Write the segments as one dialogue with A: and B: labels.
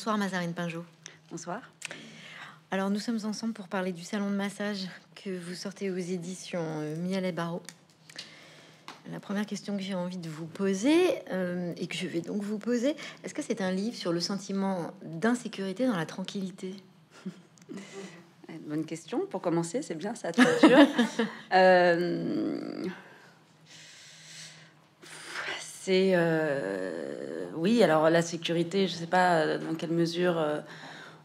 A: Bonsoir Mazarine Pinjot. Bonsoir. Alors nous sommes ensemble pour parler du salon de massage que vous sortez aux éditions Mialet euh, Miel Barreau. La première question que j'ai envie de vous poser, euh, et que je vais donc vous poser, est-ce que c'est un livre sur le sentiment d'insécurité dans la tranquillité Bonne question.
B: Pour commencer, c'est bien ça. c'est euh, oui, alors la sécurité, je ne sais pas euh, dans quelle mesure euh,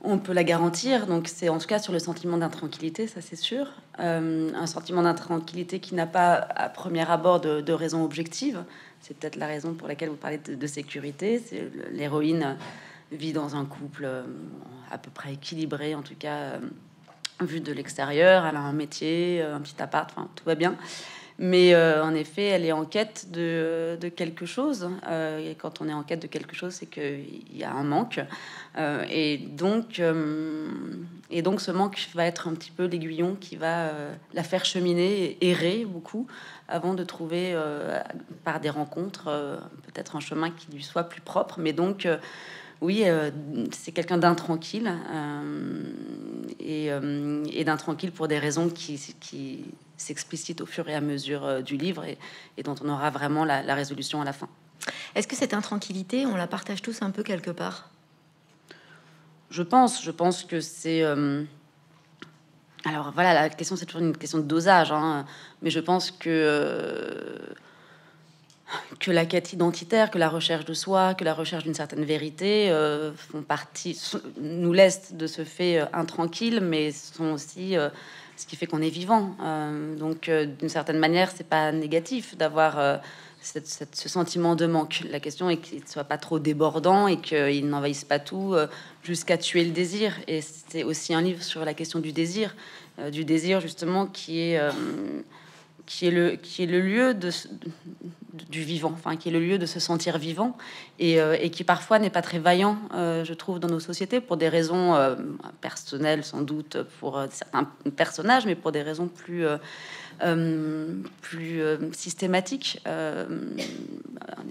B: on peut la garantir. Donc c'est en tout cas sur le sentiment d'intranquillité, ça c'est sûr. un sentiment d'intranquillité qui n'a pas à premier abord de, raison objective. C'est peut-être la raison pour laquelle vous parlez de, sécurité. C'est l'héroïne vit dans un couple à peu près équilibré, en tout cas vu de l'extérieur. Elle a un métier, un petit appart, enfin tout va bien. Mais euh, en effet, elle est en quête de, de quelque chose. Euh, et quand on est en quête de quelque chose, c'est qu'il y a un manque. Euh, et, donc, et donc, ce manque va être un petit peu l'aiguillon qui va la faire cheminer errer beaucoup avant de trouver, par des rencontres, peut-être un chemin qui lui soit plus propre. Mais donc, oui, c'est quelqu'un d'intranquille et, et d'intranquille pour des raisons qui, qui, s'explicite au fur et à mesure euh, du livre et, dont on aura vraiment la, résolution à la fin. Est-ce que cette intranquillité, on la partage tous un peu quelque part Je pense, je pense que c'est... Euh, alors voilà, la question c'est toujours une question de dosage, hein, mais je pense que... Euh, que la quête identitaire, que la recherche de soi, que la recherche d'une certaine vérité font partie, nous laissent de ce fait intranquille, mais sont aussi ce qui fait qu'on est vivant. Euh, donc, euh, d'une certaine manière, c'est pas négatif d'avoir euh, ce sentiment de manque. La question est qu'il ne soit pas trop débordant et qu'il n'envahisse pas tout jusqu'à tuer le désir. Et c'est aussi un livre sur la question du désir, du désir justement qui est qui est le, qui est le lieu de, du vivant, enfin, qui est le lieu de se sentir vivant et, euh, et qui parfois n'est pas très vaillant, euh, je trouve, dans nos sociétés pour des raisons euh, personnelles, sans doute pour certains personnages, mais pour des raisons plus, plus systématiques. on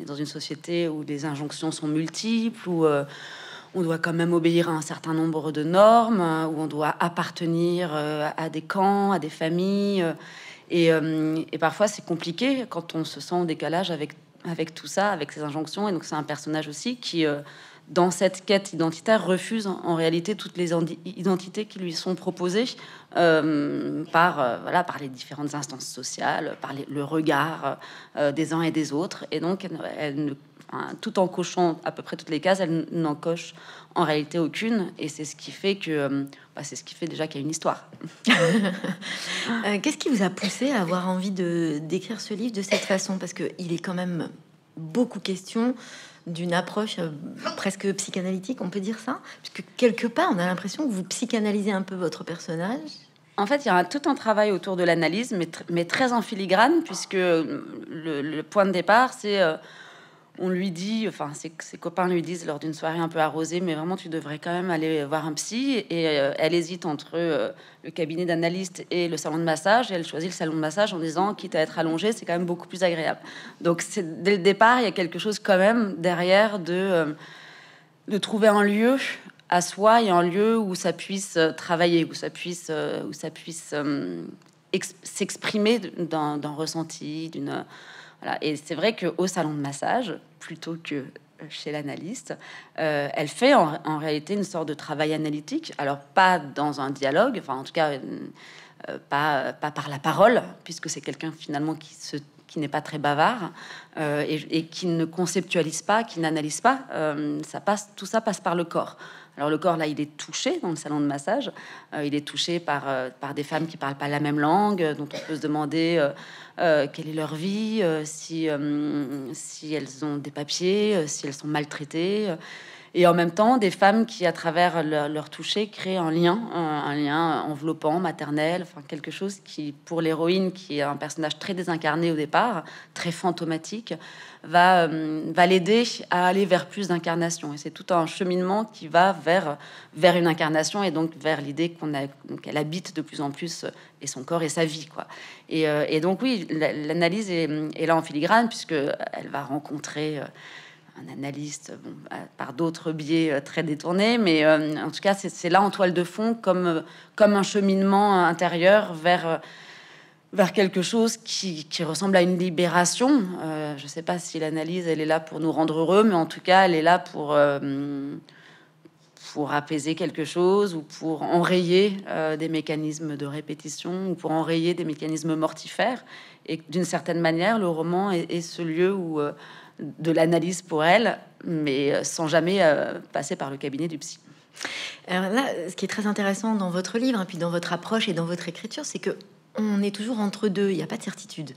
B: est dans une société où les injonctions sont multiples, où on doit quand même obéir à un certain nombre de normes, hein, où on doit appartenir à des camps, à des familles. Euh, et, parfois, c'est compliqué quand on se sent en décalage avec, avec tout ça, avec ces injonctions. Et donc, c'est un personnage aussi qui, euh, dans cette quête identitaire, refuse en réalité toutes les identités qui lui sont proposées euh, par, voilà, par les différentes instances sociales, par le regard des uns et des autres. Et donc, elle ne Hein, tout en cochant à peu près toutes les cases, elle n'en coche en réalité aucune. Et c'est ce qui fait que, euh, bah, c'est ce qui fait déjà qu'il y a une histoire.
A: Euh, qu'est-ce qui vous a poussé à avoir envie de d'écrire ce livre de cette façon Parce que il est quand même beaucoup question d'une approche euh, presque psychanalytique, on peut dire ça, puisque quelque part, on a l'impression que vous psychanalysez un peu votre personnage.
B: En fait, il y a tout un travail autour de l'analyse, mais, très en filigrane, puisque le, point de départ, c'est on lui dit, enfin, ses, ses copains lui disent lors d'une soirée un peu arrosée, mais vraiment, tu devrais quand même aller voir un psy. Et euh, elle hésite entre euh, le cabinet d'analyste et le salon de massage. Et elle choisit le salon de massage en disant, quitte à être allongée, c'est quand même beaucoup plus agréable. Donc, c'est, dès le départ, il y a quelque chose quand même derrière de, euh, de trouver un lieu à soi et un lieu où ça puisse travailler, où ça puisse, où ça puisse s'exprimer d'un ressenti, d'une et c'est vrai qu'au salon de massage, plutôt que euh, chez l'analyste, euh, elle fait en, réalité une sorte de travail analytique. Alors pas dans un dialogue, enfin en tout cas euh, pas, par la parole, puisque c'est quelqu'un finalement qui n'est pas très bavard et, qui ne conceptualise pas, qui n'analyse pas, ça passe, tout ça passe par le corps. Alors le corps, là, il est touché dans le salon de massage. Euh, il est touché par, euh, par des femmes qui parlent pas la même langue, euh, dont on peut se demander quelle est leur vie, si, si elles ont des papiers, si elles sont maltraitées et en même temps des femmes qui, à travers leur, toucher, créent un lien, euh, un, lien enveloppant, maternel, enfin quelque chose qui, pour l'héroïne, qui est un personnage très désincarné au départ, très fantomatique, va, euh, va l'aider à aller vers plus d'incarnation. Et c'est tout un cheminement qui va vers, vers une incarnation et donc vers l'idée qu'on a, qu'elle habite de plus en plus euh, et son corps et sa vie, quoi. Et, donc oui, l'analyse est, là en filigrane puisque elle va rencontrer un analyste par d'autres biais euh, très détournés, mais euh, en tout cas, c'est là en toile de fond comme, euh, comme un cheminement intérieur vers, vers quelque chose qui, qui ressemble à une libération. je ne sais pas si l'analyse, elle est là pour nous rendre heureux, mais en tout cas, elle est là pour, pour apaiser quelque chose ou pour enrayer des mécanismes de répétition ou pour enrayer des mécanismes mortifères. Et d'une certaine manière, le roman est, est ce lieu où de l'analyse pour elle, mais euh, sans jamais euh, passer par
A: le cabinet du psy. là, ce qui est très intéressant dans votre livre, hein, puis dans votre approche et dans votre écriture, c'est que on est toujours entre deux, il n'y a pas de certitude.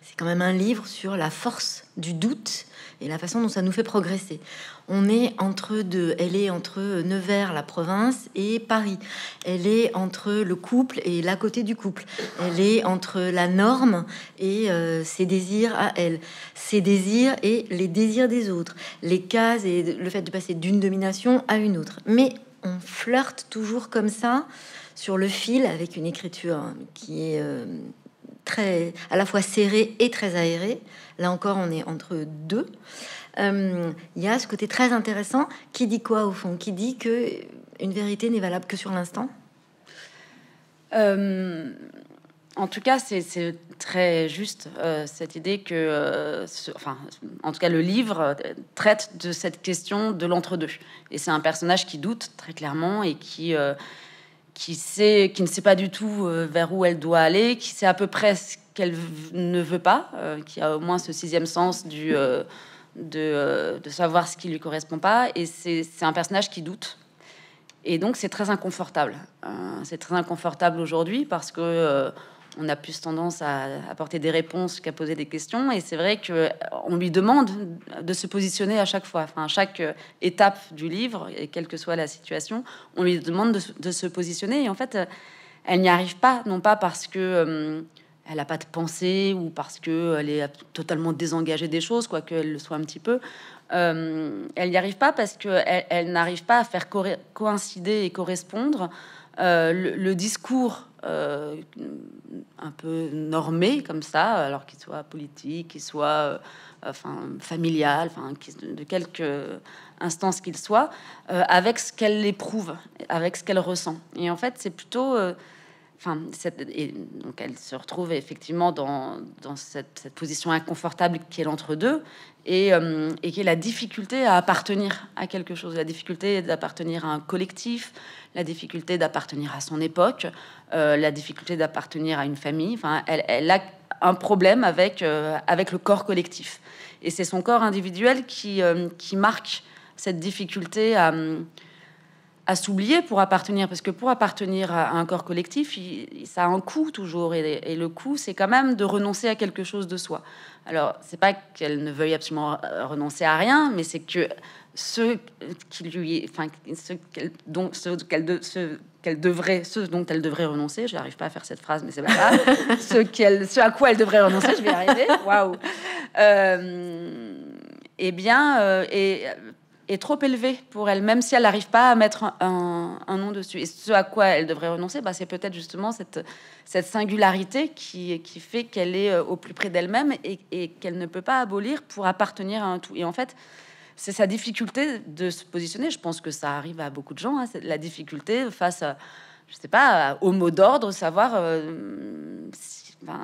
A: C'est quand même un livre sur la force du doute et la façon dont ça nous fait progresser. On est entre deux. Elle est entre Nevers, la province, et Paris. Elle est entre le couple et la côté du couple. Elle est entre la norme et euh, ses désirs à elle. Ses désirs et les désirs des autres. Les cases et le fait de passer d'une domination à une autre. Mais on flirte toujours comme ça sur le fil avec une écriture qui est euh, très à la fois serrée et très aérée. Là encore, on est entre deux. Euh, il y a ce côté très intéressant qui dit quoi au fond Qui dit que une vérité n'est valable que sur l'instant euh,
B: en tout cas, c'est très juste euh, cette idée que, enfin, en tout cas, le livre traite de cette question de l'entre-deux. Et c'est un personnage qui doute très clairement et qui, qui, sait, qui ne sait pas du tout vers où elle doit aller, qui sait à peu près ce qu'elle ne veut pas, euh, qui a au moins ce sixième sens du, euh, euh, de, savoir ce qui lui correspond pas. Et c'est un personnage qui doute. Et donc c'est très inconfortable. c'est très inconfortable aujourd'hui parce que on a plus tendance à apporter des réponses qu'à poser des questions. Et c'est vrai que on lui demande de se positionner à chaque fois, enfin à chaque étape du livre, et quelle que soit la situation, on lui demande de, de se positionner. Et en fait, elle n'y arrive pas, non pas parce que elle n'a pas de pensée ou parce qu'elle est totalement désengagée des choses, quoi qu'elle le soit un petit peu. Euh, elle n'y arrive pas parce qu'elle elle, n'arrive pas à faire coïncider et correspondre euh, le, discours euh, un peu normé comme ça, alors qu'il soit politique, qu'il soit enfin, familial, enfin, de quelque instance qu'il soit, avec ce qu'elle éprouve, avec ce qu'elle ressent. Et en fait, c'est plutôt enfin, donc elle se retrouve effectivement dans, cette, position inconfortable qui est l'entre-deux euh, et, qui est la difficulté à appartenir à quelque chose, la difficulté d'appartenir à un collectif, la difficulté d'appartenir à son époque, euh, la difficulté d'appartenir à une famille. Enfin, elle, a un problème avec, euh, avec le corps collectif et c'est son corps individuel qui, marque cette difficulté à à s'oublier pour appartenir, parce que pour appartenir à un corps collectif, ça a un coût toujours, et, le coût, c'est quand même de renoncer à quelque chose de soi. Alors, c'est pas qu'elle ne veuille absolument euh, renoncer à rien, mais c'est que ce qui lui, enfin, ce qu'elle qu'elle, de, devrait, ce dont elle devrait renoncer, je n'arrive pas à faire cette phrase, mais c'est pas grave, ce qu'elle, ce à quoi elle devrait renoncer, je vais y arriver. Waouh. Euh, eh bien, euh, et trop élevée pour elle, même si elle n'arrive pas à mettre un, nom dessus. Et ce à quoi elle devrait renoncer, bah, c'est peut-être justement cette, singularité qui, fait qu'elle est euh, au plus près d'elle-même et, qu'elle ne peut pas abolir pour appartenir à un tout. Et en fait, c'est sa difficulté de se positionner. Je pense que ça arrive à beaucoup de gens, hein, la difficulté face je sais pas, au mot d'ordre, savoir euh, si ben,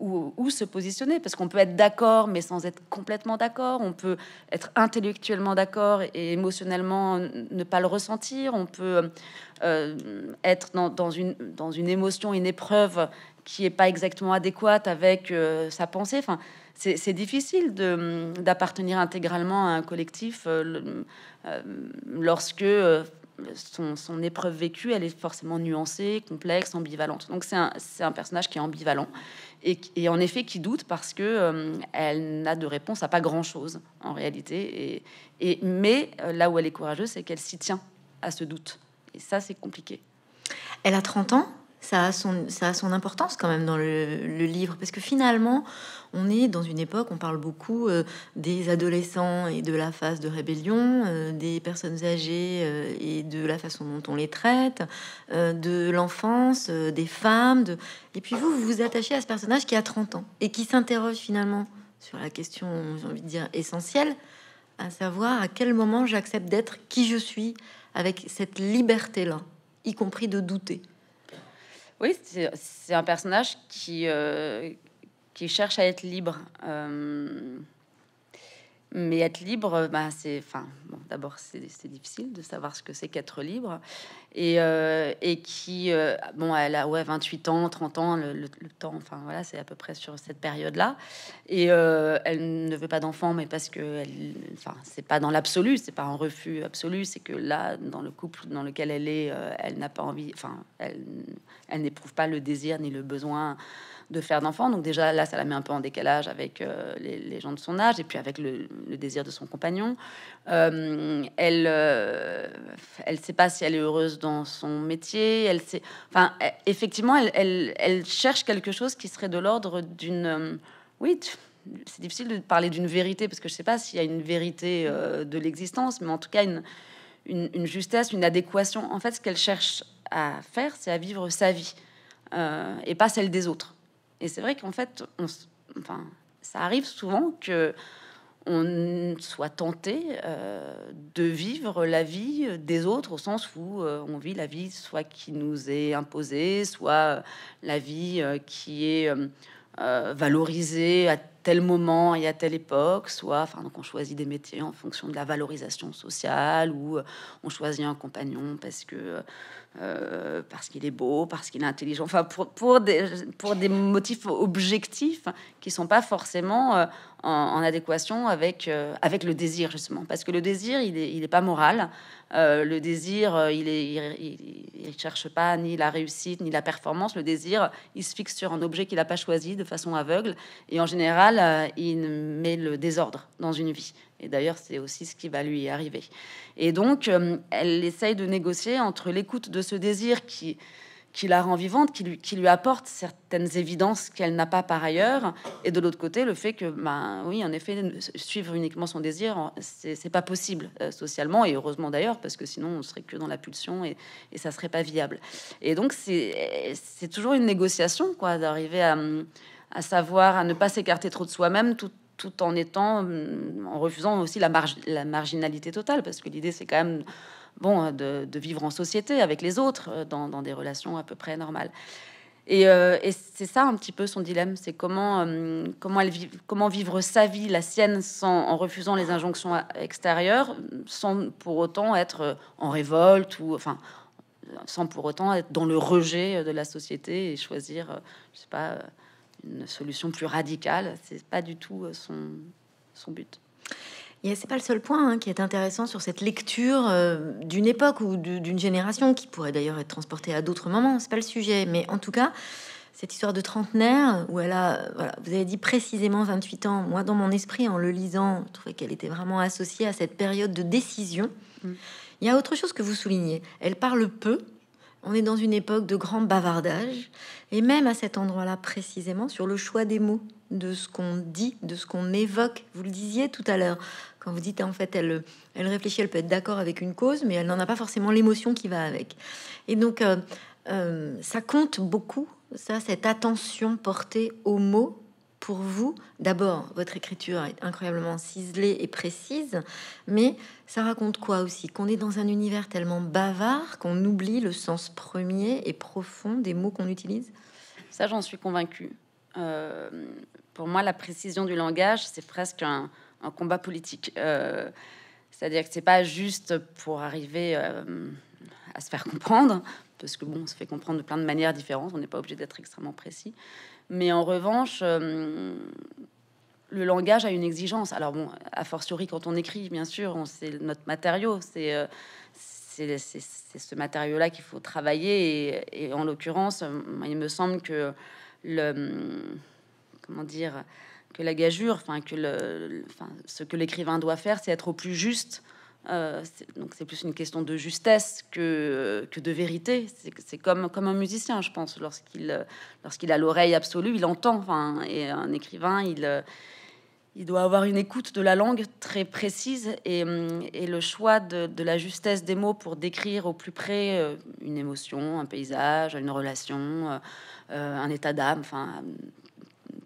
B: euh, où, se positionner, parce qu'on peut être d'accord, mais sans être complètement d'accord, on peut être intellectuellement d'accord et émotionnellement ne pas le ressentir, on peut euh, être dans, dans, une, dans une émotion, une épreuve qui n'est pas exactement adéquate avec euh, sa pensée. Enfin, c'est difficile d'appartenir intégralement à un collectif lorsque son, épreuve vécue, elle est forcément nuancée, complexe, ambivalente. Donc c'est un, personnage qui est ambivalent et, en effet qui doute parce que euh, elle n'a de réponse à pas grand-chose en réalité. et, mais euh, là où elle est courageuse, c'est qu'elle s'y tient
A: à ce doute. Et ça, c'est compliqué. Elle a 30 ans ça a, son, ça a son importance quand même dans le, livre, parce que finalement, on est dans une époque, on parle beaucoup euh, des adolescents et de la phase de rébellion, euh, des personnes âgées euh, et de la façon dont on les traite, de l'enfance, des femmes, de... et puis vous, vous vous attachez à ce personnage qui a 30 ans et qui s'interroge finalement sur la question, j'ai envie de dire, essentielle, à savoir à quel moment j'accepte d'être qui je suis avec cette liberté-là, y compris de douter. Oui,
B: c'est un personnage qui, euh, qui cherche à être libre. Euh, mais être libre, euh, bah, c'est, enfin, d'abord c'est difficile de savoir ce que c'est qu'être libre, et, euh, et qui, euh, bon, elle a ouais 28 ans, 30 ans, le, temps, enfin voilà, c'est à peu près sur cette période-là, et elle ne veut pas d'enfant, mais parce que, elle, enfin, c'est pas dans l'absolu, c'est pas un refus absolu, c'est que là, dans le couple dans lequel elle est, elle n'a pas envie, enfin, elle, elle n'éprouve pas le désir ni le besoin de faire d'enfants. Donc déjà là, ça la met un peu en décalage avec euh, les, gens de son âge et puis avec le, désir de son compagnon. Euh, elle, euh, elle sait pas si elle est heureuse dans son métier. Elle sait, enfin, e, effectivement, elle, elle, cherche quelque chose qui serait de l'ordre d'une, oui. C'est difficile de parler d'une vérité parce que je sais pas s'il y a une vérité de l'existence, mais en tout cas une, une, justesse, une adéquation. En fait, ce qu'elle cherche à faire, c'est à vivre sa vie et pas celle des autres. Et c'est vrai qu'en fait, enfin, ça arrive souvent que on soit tenté euh, de vivre la vie des autres au sens où euh, on vit la vie soit qui nous est imposée, soit euh, la vie qui est valorisée à tel moment et à telle époque, soit enfin donc on choisit des métiers en fonction de la valorisation sociale ou on choisit un compagnon parce que euh, parce qu'il est beau, parce qu'il est intelligent, enfin pour, des, motifs objectifs qui ne sont pas forcément euh, en, adéquation euh, avec, le désir justement, parce que le désir il n'est pas moral, le désir il, ne cherche pas ni la réussite ni la performance, le désir il se fixe sur un objet qu'il n'a pas choisi de façon aveugle et en général il met le désordre dans une vie. Et d'ailleurs, c'est aussi ce qui va lui arriver. Et donc, euh, elle essaye de négocier entre l'écoute de ce désir qui, qui la rend vivante, qui lui, qui lui apporte certaines évidences qu'elle n'a pas par ailleurs, et de l'autre côté, le fait que, ben oui, en effet, suivre uniquement son désir, c'est pas possible euh, socialement, et heureusement d'ailleurs, parce que sinon on serait que dans la pulsion et, et ça serait pas viable. Et donc, c'est toujours une négociation, quoi, d'arriver à, à savoir, à ne pas s'écarter trop de soi-même tout tout en étant, hum, en refusant aussi la, marge, la marginalité totale, parce que l'idée c'est quand même bon de, vivre en société avec les autres euh, dans, des relations à peu près normales. Euh, et, c'est ça un petit peu son dilemme, c'est comment hum, comment elle vit comment vivre sa vie, la sienne, sans en refusant les injonctions euh, extérieures, sans pour autant être en révolte ou enfin sans pour autant être dans le rejet de la société et choisir,
A: je sais pas une solution plus radicale. C'est pas du tout euh, son, son but. Et c'est pas le seul point hein, qui est intéressant sur cette lecture euh, d'une époque ou d'une génération qui pourrait d'ailleurs être transportée à d'autres moments. C'est pas le sujet, mais en tout cas, cette histoire de trentenaire où elle a, euh, voilà, vous avez dit précisément 28 ans. Moi, dans mon esprit, en le lisant, je trouvais qu'elle était vraiment associée à cette période de décision. Mm. Il y a autre chose que vous soulignez. Elle parle peu, on est dans une époque de grand bavardage, et même à cet endroit-là précisément, sur le choix des mots, de ce qu'on dit, de ce qu'on évoque. Vous le disiez tout à l'heure, quand vous dites en fait, elle, elle réfléchit, elle peut être d'accord avec une cause, mais elle n'en a pas forcément l'émotion qui va avec. Et donc, euh, euh, ça compte beaucoup, ça, cette attention portée aux mots pour vous, d'abord, votre écriture est incroyablement ciselée et précise, mais ça raconte quoi aussi Qu'on est dans un univers tellement bavard qu'on oublie le sens premier et profond des mots qu'on utilise
B: Ça, j'en suis convaincue. Euh, pour moi, la précision du langage, c'est presque un, combat politique. Euh, c'est-à-dire que c'est pas juste pour arriver euh, à se faire comprendre, parce que bon, on se fait comprendre de plein de manières différentes, on n'est pas obligé d'être extrêmement précis. Mais en revanche, euh, le langage a une exigence. Alors bon, a fortiori quand on écrit, bien sûr, c'est notre matériau, euh, c'est c'est ce matériau-là qu'il faut travailler. Et, et en l'occurrence, euh, il me semble que le comment dire que la gageure, enfin que le, enfin, ce que l'écrivain doit faire, c'est être au plus juste euh, donc c'est plus une question de justesse que, euh, que de vérité. C'est comme, comme un musicien, je pense, lorsqu'il euh, lorsqu'il a l'oreille absolue, il entend. Enfin, et un écrivain, il, il doit avoir une écoute de la langue très précise et, et le choix de, de, la justesse des mots pour décrire au plus près une émotion, un paysage, une relation, un état d'âme, enfin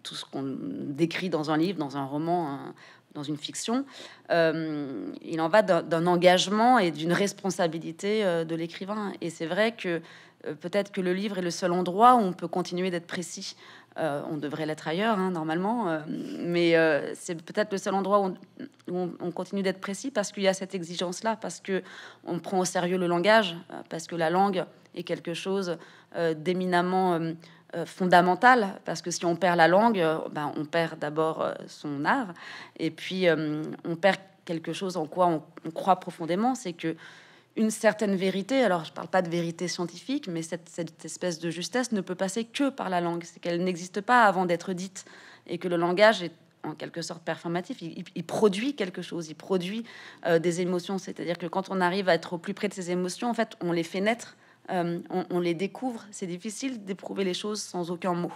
B: tout ce qu'on décrit dans un livre, dans un roman, dans une fiction, euh, il en va d'un engagement et d'une responsabilité euh, de l'écrivain. Et c'est vrai que euh, peut-être que le livre est le seul endroit où on peut continuer d'être précis. on devrait l'être ailleurs, hein, normalement, mais c'est peut-être le seul endroit où on, on continue d'être précis parce qu'il y a cette exigence-là, parce que on prend au sérieux le langage, parce que la langue est quelque chose d'éminemment euh, fondamentale, parce que si on perd la langue, euh, ben, on perd d'abord euh, son art, et puis on perd quelque chose en quoi on, croit profondément, c'est que une certaine vérité, alors je parle pas de vérité scientifique, mais cette, espèce de justesse ne peut passer que par la langue, c'est qu'elle n'existe pas avant d'être dite, et que le langage est en quelque sorte performatif, il, produit quelque chose, il produit des émotions, c'est-à-dire que quand on arrive à être au plus près de ces émotions, en fait, on les fait naître, euh, on, les découvre. C'est difficile d'éprouver les choses sans aucun mot.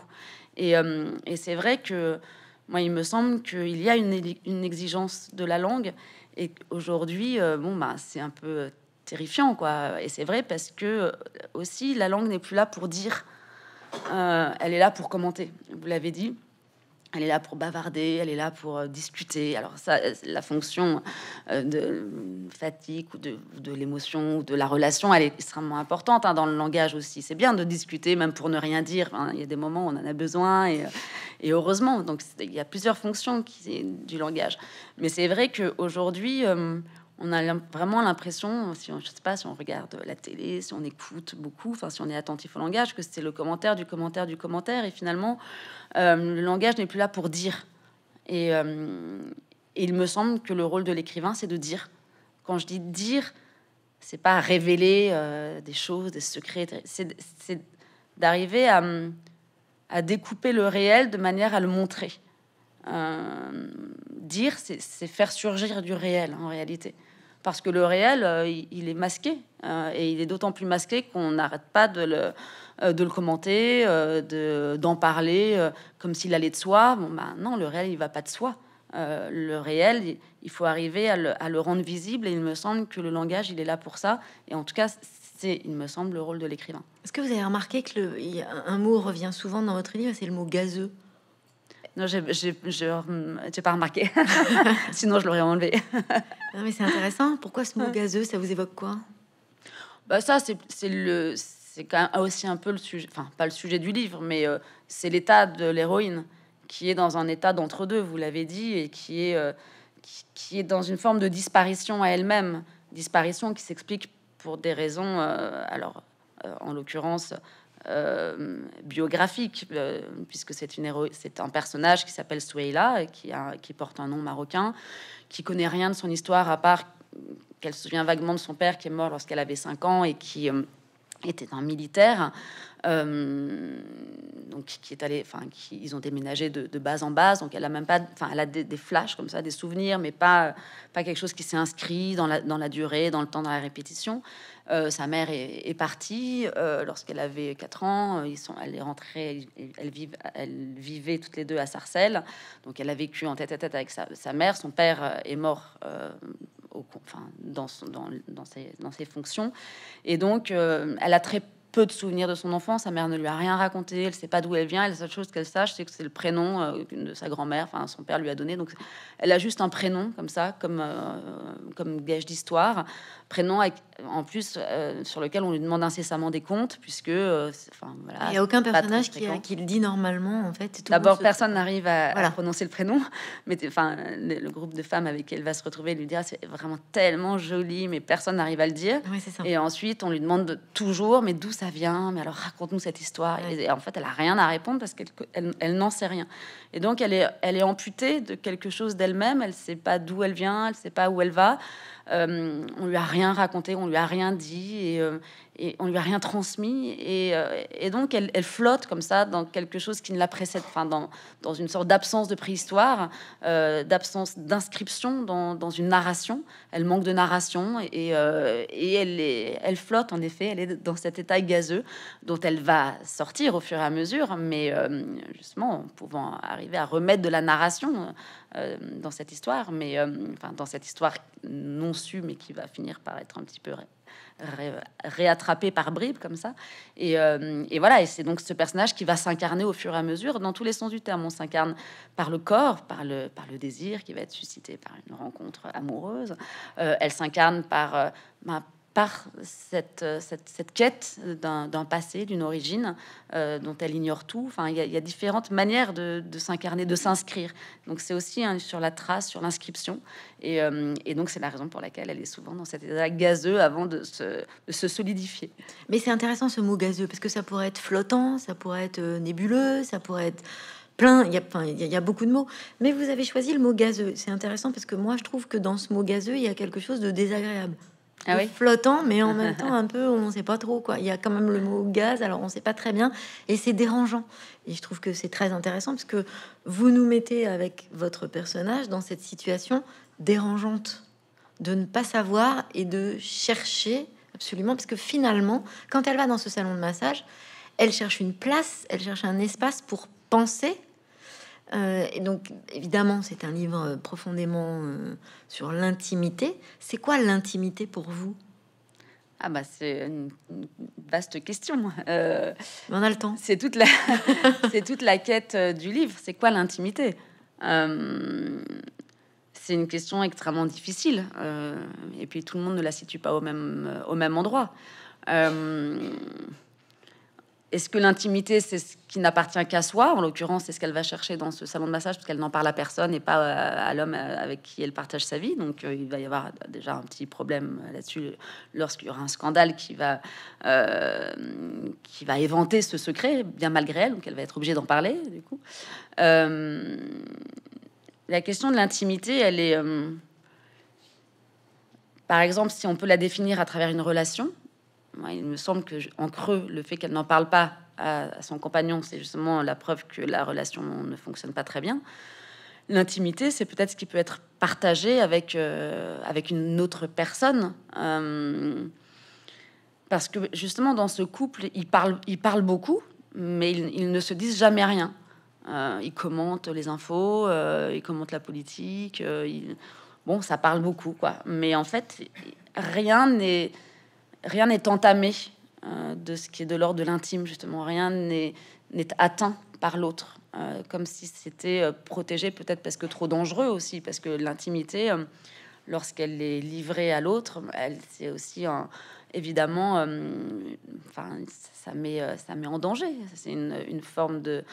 B: Et, euh, c'est vrai que moi, il me semble qu'il y a une, exigence de la langue. Et aujourd'hui, euh, bon, bah, c'est un peu terrifiant, quoi. Et c'est vrai parce que aussi, la langue n'est plus là pour dire. elle est là pour commenter. Vous l'avez dit. Elle est là pour bavarder, elle est là pour euh, discuter. Alors ça, euh, la fonction euh, de fatigue ou de, de l'émotion ou de la relation, elle est extrêmement importante hein, dans le langage aussi. C'est bien de discuter, même pour ne rien dire. Hein. Il y a des moments où on en a besoin et, et heureusement. Donc il y a plusieurs fonctions qui, du langage. Mais c'est vrai qu'aujourd'hui, on a vraiment l'impression, si on, je sais pas, si on regarde la télé, si on écoute beaucoup, enfin si on est attentif au langage, que c'est le commentaire du commentaire du commentaire, et finalement euh, le langage n'est plus là pour dire. Et, euh, il me semble que le rôle de l'écrivain, c'est de dire. Quand je dis dire, c'est pas révéler euh, des choses, des secrets, c'est d'arriver à, découper le réel de manière à le montrer. dire, c'est faire surgir du réel en réalité parce que le réel, euh, il est masqué. Hein, et il est d'autant plus masqué qu'on n'arrête pas de le, euh, de le commenter, euh, d'en parler, comme s'il allait de soi. Bon, ben non, le réel, il va pas de soi. le réel, il faut arriver à le, à le, rendre visible. Et il me semble que le langage, il est là pour ça. Et en tout cas, c'est, il me semble, le rôle de l'écrivain. Est-ce que vous avez remarqué que le, un mot revient souvent
A: dans votre livre, c'est le mot gazeux
B: non, euh, j'ai pas remarqué. Sinon, je l'aurais enlevé.
A: non, mais c'est intéressant. Pourquoi ce mot gazeux, ça vous évoque quoi
B: Bah ça, c'est le, c'est quand même aussi un peu le sujet. Enfin, pas le sujet du livre, mais euh, c'est l'état de l'héroïne qui est dans un état d'entre-deux, vous l'avez dit, et qui est, euh, qui, est dans une forme de disparition à elle-même, disparition qui s'explique pour des raisons, alors en l'occurrence euh, biographique, euh, puisque c'est une c'est un personnage qui s'appelle Soueila, qui, porte un nom marocain, qui connaît rien de son histoire à part qu'elle se souvient vaguement de son père qui est mort lorsqu'elle avait 5 ans et qui euh, était un militaire. Euh, donc qui est allé, enfin, qui, ils ont déménagé de, base en base, donc elle a même pas, enfin, elle a des, flashs comme ça, des souvenirs, mais pas, pas quelque chose qui s'est inscrit dans la, dans la durée, dans le temps, dans la répétition. Euh, sa mère est, partie euh, lorsqu'elle avait 4 ans. Ils sont, elle est rentrée, elle, elle, vivait toutes les deux à Sarcelles. Donc elle a vécu en tête à tête avec sa, sa mère. Son père est mort au, enfin, dans, son, dans, dans, ses, dans, ses, fonctions. Et donc elle a très peu de souvenirs de son enfant. Sa mère ne lui a rien raconté. Elle sait pas d'où elle vient. la seule chose qu'elle sache, c'est que c'est le prénom euh, de sa grand-mère. Enfin, son père lui a donné. Donc, elle a juste un prénom comme ça, comme euh, comme gage d'histoire. Prénom avec, en plus euh, sur lequel on lui demande incessamment des comptes, puisque voilà. Il n'y a aucun personnage qui,
A: le dit normalement en fait. D'abord, personne
B: n'arrive à, prononcer le prénom. Mais enfin, le, groupe de femmes avec qui elle va se retrouver lui dire ah, c'est vraiment tellement joli, mais personne n'arrive à le dire. Et ensuite, on lui demande toujours, mais d'où ça vient Mais alors raconte-nous cette histoire. Et en fait, elle a rien à répondre parce qu'elle elle, n'en sait rien. Et donc, elle est, elle est amputée de quelque chose d'elle-même. Elle ne sait pas d'où elle vient, elle ne sait pas où elle va. Euh, on lui a rien raconté, on lui a rien dit. Et, euh, et on lui a rien transmis et, euh, donc elle, flotte comme ça dans quelque chose qui ne la précède, enfin dans, dans une sorte d'absence de préhistoire, euh, d'absence d'inscription dans, dans, une narration. Elle manque de narration et, euh, et elle, est, elle flotte en effet, elle est dans cet état gazeux dont elle va sortir au fur et à mesure, mais justement pouvant arriver à remettre de la narration dans cette histoire, mais enfin dans cette histoire non su mais qui va finir par être un petit peu réattrapé par bribes comme ça. Euh, et, voilà, et c'est donc ce personnage qui va s'incarner au fur et à mesure dans tous les sens du terme. On s'incarne par le corps, par le, par le désir qui va être suscité par une rencontre amoureuse. Euh, elle s'incarne par, euh, bah, par cette, euh, quête d'un passé, d'une origine euh, dont elle ignore tout. Enfin, il y, a différentes manières de, s'incarner, de s'inscrire. Donc c'est aussi sur la trace, sur l'inscription. Euh, et, donc c'est la raison pour laquelle elle est souvent dans cet état gazeux avant de se,
A: solidifier. Mais c'est intéressant ce mot gazeux parce que ça pourrait être flottant, ça pourrait être nébuleux, ça pourrait être plein, il y, a, enfin, il y, a, beaucoup de mots, mais vous avez choisi le mot gazeux. C'est intéressant parce que moi, je trouve que dans ce mot gazeux, il y a quelque chose de désagréable. Ah flottant, mais en même temps un peu, on ne sait pas trop quoi. Il y a quand même le mot gaz, alors on ne sait pas très bien, et c'est dérangeant. Et je trouve que c'est très intéressant parce que vous nous mettez avec votre personnage dans cette situation dérangeante de ne pas savoir et de chercher absolument, parce que finalement, quand elle va dans ce salon de massage, elle cherche une place, elle cherche un espace pour penser euh, et donc, évidemment, c'est un livre euh, profondément euh, sur l'intimité. C'est quoi l'intimité pour vous
B: ah bah c'est une, vaste question. on
A: a le temps. C'est toute la,
B: c'est toute la quête du livre. C'est quoi l'intimité C'est une question extrêmement difficile. et puis tout le monde ne la situe pas au même, au même endroit. Est-ce que l'intimité, c'est ce qui n'appartient qu'à soi En l'occurrence, c'est ce qu'elle va chercher dans ce salon de massage, parce qu'elle n'en parle à personne et pas euh, à l'homme euh, avec qui elle partage sa vie. Donc, euh, il va y avoir déjà un petit problème là-dessus lorsqu'il y aura un scandale qui va, qui va éventer ce secret, bien malgré elle, donc elle va être obligée d'en parler, du coup. la question de l'intimité, elle est... par exemple, si on peut la définir à travers une relation, il me semble que, en creux, le fait qu'elle n'en parle pas à, son compagnon, c'est justement la preuve que la relation ne fonctionne pas très bien. L'intimité, c'est peut-être ce qui peut être partagé avec, euh, avec une autre personne. Euh, parce que justement, dans ce couple, ils parlent, ils parlent beaucoup, mais ils, ne se disent jamais rien. Euh, ils commentent les infos, ils commentent la politique. Bon, ça parle beaucoup, quoi. Mais en fait, rien n'est rien n'est entamé euh, de ce qui est de l'ordre de l'intime, justement. Rien n'est atteint par l'autre, euh, comme si c'était euh, protégé, peut-être parce que trop dangereux aussi, parce que l'intimité, lorsqu'elle est livrée à l'autre, elle c'est aussi évidemment, enfin, ça met, ça met en danger. C'est une, une, forme de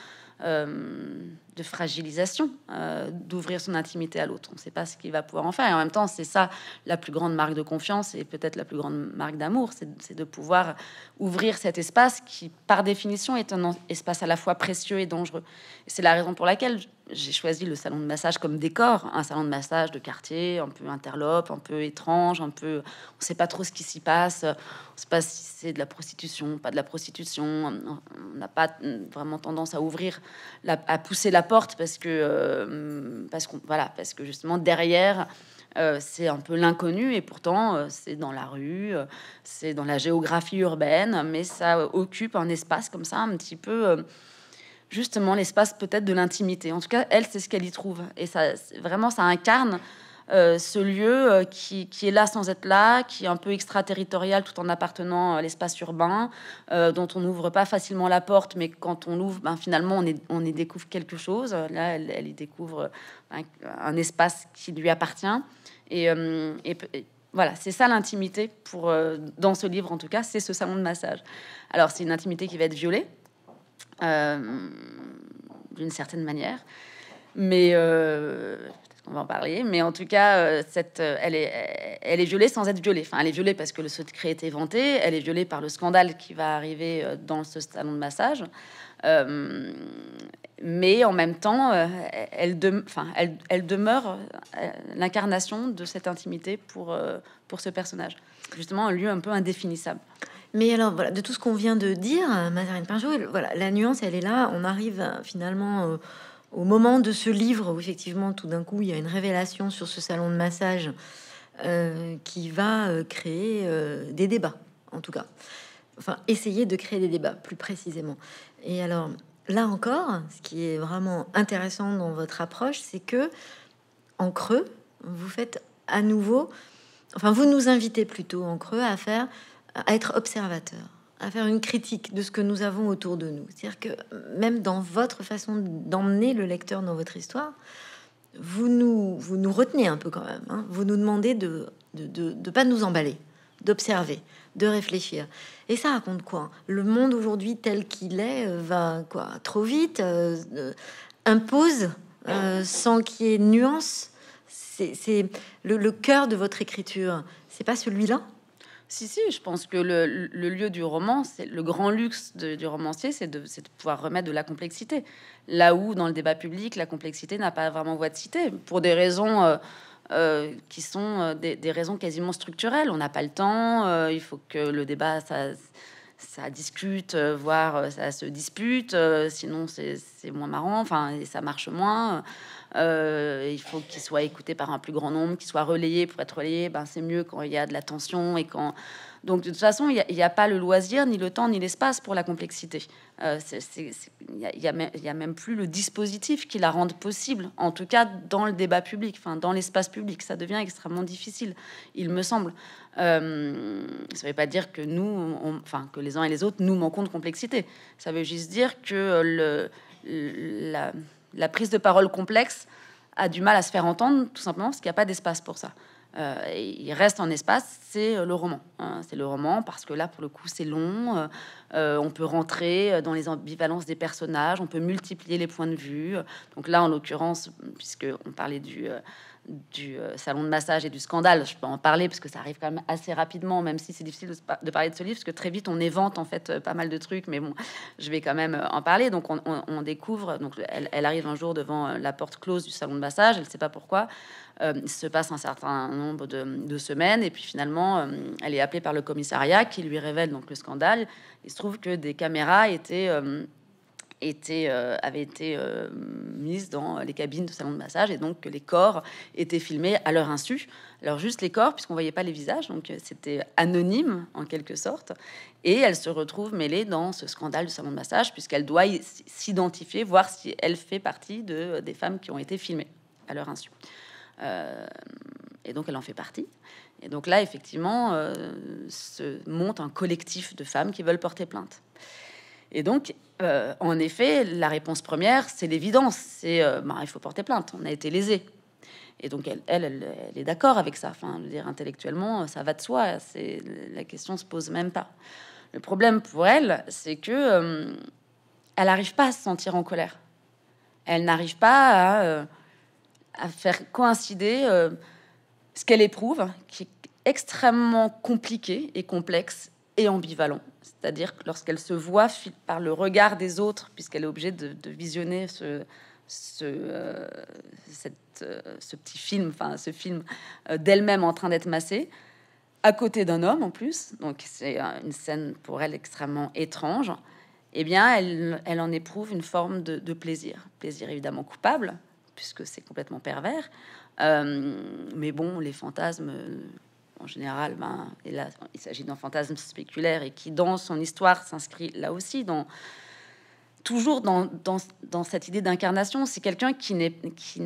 B: euh, de fragilisation, euh, d'ouvrir son intimité à l'autre. On ne sait pas ce qu'il va pouvoir en faire. Et en même temps, c'est ça la plus grande marque de confiance et peut-être la plus grande marque d'amour, c'est de pouvoir ouvrir cet espace qui, par définition, est un espace à la fois précieux et dangereux. C'est la raison pour laquelle j'ai choisi le salon de massage comme décor, un salon de massage de quartier, un peu interlope, un peu étrange, un peu, on sait pas trop ce qui s'y passe, on ne sait pas si c'est de la prostitution, pas de la prostitution, on n'a pas vraiment tendance à ouvrir, la, à pousser la porte parce que, euh, parce qu'on, voilà, parce que justement derrière. Euh, c'est un peu l'inconnu et pourtant euh, c'est dans la rue, c'est dans la géographie urbaine, mais ça occupe un espace comme ça un petit peu justement l'espace peut-être de l'intimité. En tout cas, elle, c'est ce qu'elle y trouve. Et ça, vraiment, ça incarne euh, ce lieu euh, qui, est là sans être là, qui est un peu extraterritorial tout en appartenant à l'espace urbain, euh, dont on n'ouvre pas facilement la porte, mais quand on l'ouvre, ben, finalement, on, y découvre quelque chose. Là, elle, y découvre ben, un, espace qui lui appartient. Et, et voilà, c'est ça l'intimité pour dans ce livre en tout cas, c'est ce salon de massage. Alors c'est une intimité qui va être violée, euh, d'une certaine manière. Mais euh, on va en parler, mais en tout cas, euh, cette, elle, est, elle est violée sans être violée. Enfin, elle est violée parce que le secret était vanté elle est violée par le scandale qui va arriver dans ce salon de massage. mais en même temps, elle, elle demeure l'incarnation de cette intimité pour, pour ce personnage. Justement, un lieu un peu indéfinissable.
A: Mais alors, voilà, de tout ce qu'on vient de dire, euh, Mazarine Pinjot, voilà, la nuance, elle est là. On arrive euh, finalement euh, au moment de ce livre où, effectivement, tout d'un coup, il y a une révélation sur ce salon de massage qui va créer des débats, en tout cas. Enfin, essayer de créer des débats, plus précisément. Et alors, là encore, ce qui est vraiment intéressant dans votre approche, c'est que, en creux, vous faites à nouveau, enfin, vous nous invitez plutôt en creux à faire à être observateur, à faire une critique de ce que nous avons autour de nous. C'est-à-dire que même dans votre façon d'emmener le lecteur dans votre histoire, vous nous, vous nous retenez un peu quand même. Hein. Vous nous demandez de ne de, de, pas nous emballer, d'observer, de réfléchir. Et ça raconte quoi hein Le monde aujourd'hui tel qu'il est euh, va quoi trop vite, euh, euh, impose sans qu'il y ait nuance. C'est le, le cœur de votre écriture. C'est pas celui-là si, si, je pense
B: que le, lieu du roman, c'est le grand luxe du romancier, c'est de, pouvoir remettre de la complexité. Là où, dans le débat public, la complexité n'a pas vraiment voix de cité, pour des raisons euh, euh, qui sont euh, des, raisons quasiment structurelles. On n'a pas le temps, il faut que le débat, ça, discute, voire ça se dispute, sinon c'est moins marrant, enfin, et ça marche moins. Euh, il faut qu'il soit écouté par un plus grand nombre, qu'il soit relayé. Pour être relayé, ben, c'est mieux quand il y a de la tension et quand. Donc, de toute façon, il n'y a, pas le loisir, ni le temps, ni l'espace pour la complexité. Euh, il n'y a, même plus le dispositif qui la rende possible, en tout cas dans le débat public, enfin, dans l'espace public. Ça devient extrêmement difficile, il me semble. Euh, ça ne veut pas dire que nous, enfin, que les uns et les autres, nous manquons de complexité. Ça veut juste dire que le, la, la prise de parole complexe a du mal à se faire entendre, tout simplement parce qu'il n'y a pas d'espace pour ça. Euh, il reste un espace, c'est euh, le roman. Hein. C'est le roman parce que là, pour le coup, c'est long. Euh, on peut rentrer dans les ambivalences des personnages, on peut multiplier les points de vue. Donc là, en l'occurrence, puisque on parlait du, du euh, salon de massage et du scandale. Je peux en parler parce que ça arrive quand même assez rapidement, même si c'est difficile de parler de ce livre, parce que très vite on évente en fait euh, pas mal de trucs. Mais bon, je vais quand même euh, en parler. Donc on, découvre. Donc elle, arrive un jour devant la porte close du salon de massage. Elle ne sait pas pourquoi. il se passe un certain nombre de, semaines et puis finalement elle est appelée par le commissariat qui lui révèle donc le scandale. Il se trouve que des caméras étaient était, euh, avait été euh, mise dans les cabines de salons de massage et donc que les corps étaient filmés à leur insu. Alors juste les corps, puisqu'on voyait pas les visages, donc c'était anonyme en quelque sorte. Et elle se retrouve mêlée dans ce scandale de salon de massage, puisqu'elle doit s'identifier, voir si elle fait partie de, des femmes qui ont été filmées à leur insu. Euh, et donc elle en fait partie. Et donc là, effectivement, se monte un collectif de femmes qui veulent porter plainte. Et donc, euh, en effet, la réponse première, c'est l'évidence. C'est euh, bah, il faut porter plainte, on a été lésé. Et donc, elle, est d'accord avec ça. Enfin, le dire, intellectuellement, ça va de soi. C'est la question se pose même pas. Le problème pour elle, c'est que euh, elle n'arrive pas à se sentir en colère. Elle n'arrive pas à, faire coïncider ce qu'elle éprouve, qui est extrêmement compliqué et complexe et ambivalent c'est-à-dire que lorsqu'elle se voit par le regard des autres, puisqu'elle est obligée de, visionner ce, euh, euh, ce, petit film, enfin ce film euh, d'elle-même en train d'être massée, à côté d'un homme en plus, donc c'est une scène pour elle extrêmement étrange, eh bien elle, elle en éprouve une forme de, de plaisir, plaisir évidemment coupable, puisque c'est complètement pervers, mais bon, les fantasmes en général, ben, et là, il s'agit d'un fantasme spéculaire et qui, dans son histoire, s'inscrit là aussi dans toujours dans, cette idée d'incarnation. C'est quelqu'un qui, qui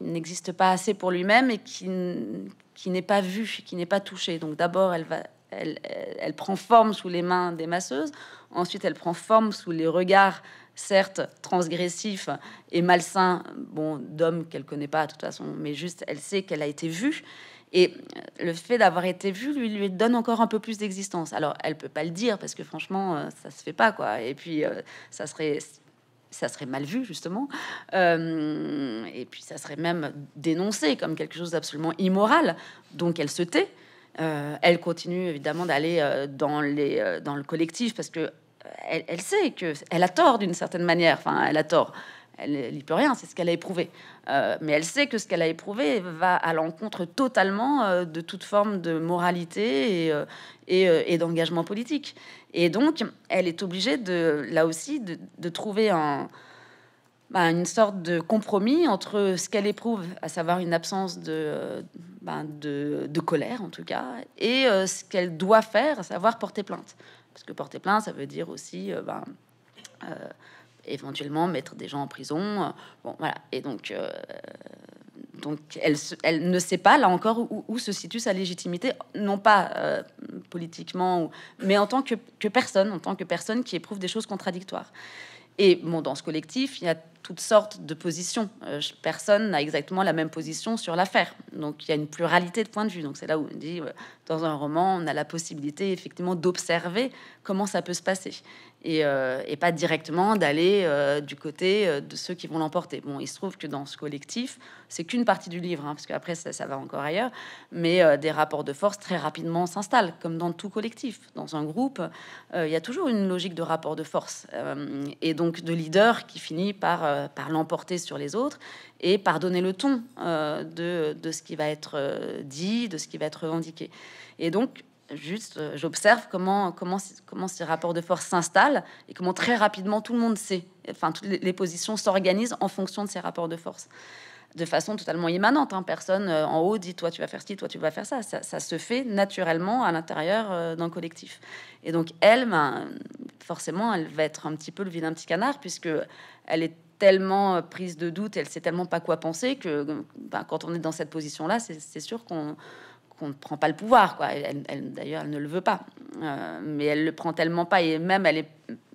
B: n'existe pas assez pour lui-même et qui, n'est pas vu, qui n'est pas touché. Donc d'abord, elle va, elle, prend forme sous les mains des masseuses. Ensuite, elle prend forme sous les regards, certes transgressifs et malsains, bon, d'hommes qu'elle connaît pas de toute façon, mais juste, elle sait qu'elle a été vue et euh, le fait d'avoir été vue lui, lui donne encore un peu plus d'existence. Alors, elle peut pas le dire parce que franchement, euh, ça se fait pas quoi. Et puis, euh, ça serait ça serait mal vu justement, et puis ça serait même dénoncé comme quelque chose d'absolument immoral. Donc elle se tait. elle continue évidemment d'aller dans les dans le collectif parce que elle, sait que elle a tort d'une certaine manière. Enfin, elle a tort. Elle n'y peut rien, c'est ce qu'elle a éprouvé. Euh, mais elle sait que ce qu'elle a éprouvé va à l'encontre totalement euh, de toute forme de moralité et, euh, et, d'engagement politique. Et donc, elle est obligée de, là aussi, de, trouver bah, une sorte de compromis entre ce qu'elle éprouve, à savoir une absence de, bah, de, colère en tout cas, et ce qu'elle doit faire, à savoir porter plainte. Parce que porter plainte, ça veut dire aussi... Bah, éventuellement mettre des gens en prison. Euh, bon, voilà. Et donc, euh, donc elle, elle, ne sait pas, là encore, où, se situe sa légitimité, non pas euh, politiquement, mais en tant que, que, personne, en tant que personne qui éprouve des choses contradictoires. Et bon, dans ce collectif, il y a toutes sortes de positions. personne n'a exactement la même position sur l'affaire. Donc il y a une pluralité de points de vue. Donc c'est là où on dit, dans un roman, on a la possibilité effectivement d'observer comment ça peut se passer. Euh, et, pas directement d'aller euh, du côté euh, de ceux qui vont l'emporter. Bon, il se trouve que dans ce collectif, c'est qu'une partie du livre, hein, parce qu'après ça, ça va encore ailleurs, mais des rapports de force très rapidement s'installent, comme dans tout collectif. Dans un groupe, il y a toujours une logique de rapport de force et donc de leader qui finit par, l'emporter sur les autres et par donner le ton de, de, ce qui va être dit, de ce qui va être revendiqué. Et donc, juste, euh, j'observe comment, comment, comment ces rapports de force s'installent et comment très rapidement tout le monde sait. Enfin, toutes les, positions s'organisent en fonction de ces rapports de force. De façon totalement immanente. Hein. Personne euh, en haut dit toi tu vas faire ci, toi tu vas faire ça. Ça, se fait naturellement à l'intérieur euh, d'un collectif. Et donc elle, ben, forcément, elle va être un petit peu le vilain petit canard puisque elle est tellement prise de doute, elle sait tellement pas quoi penser que ben, quand on est dans cette position-là, c'est sûr qu'on qu'on ne prend pas le pouvoir. Quoi. Elle, D'ailleurs, elle ne le veut pas. Euh, mais elle le prend tellement pas. Et même, elle est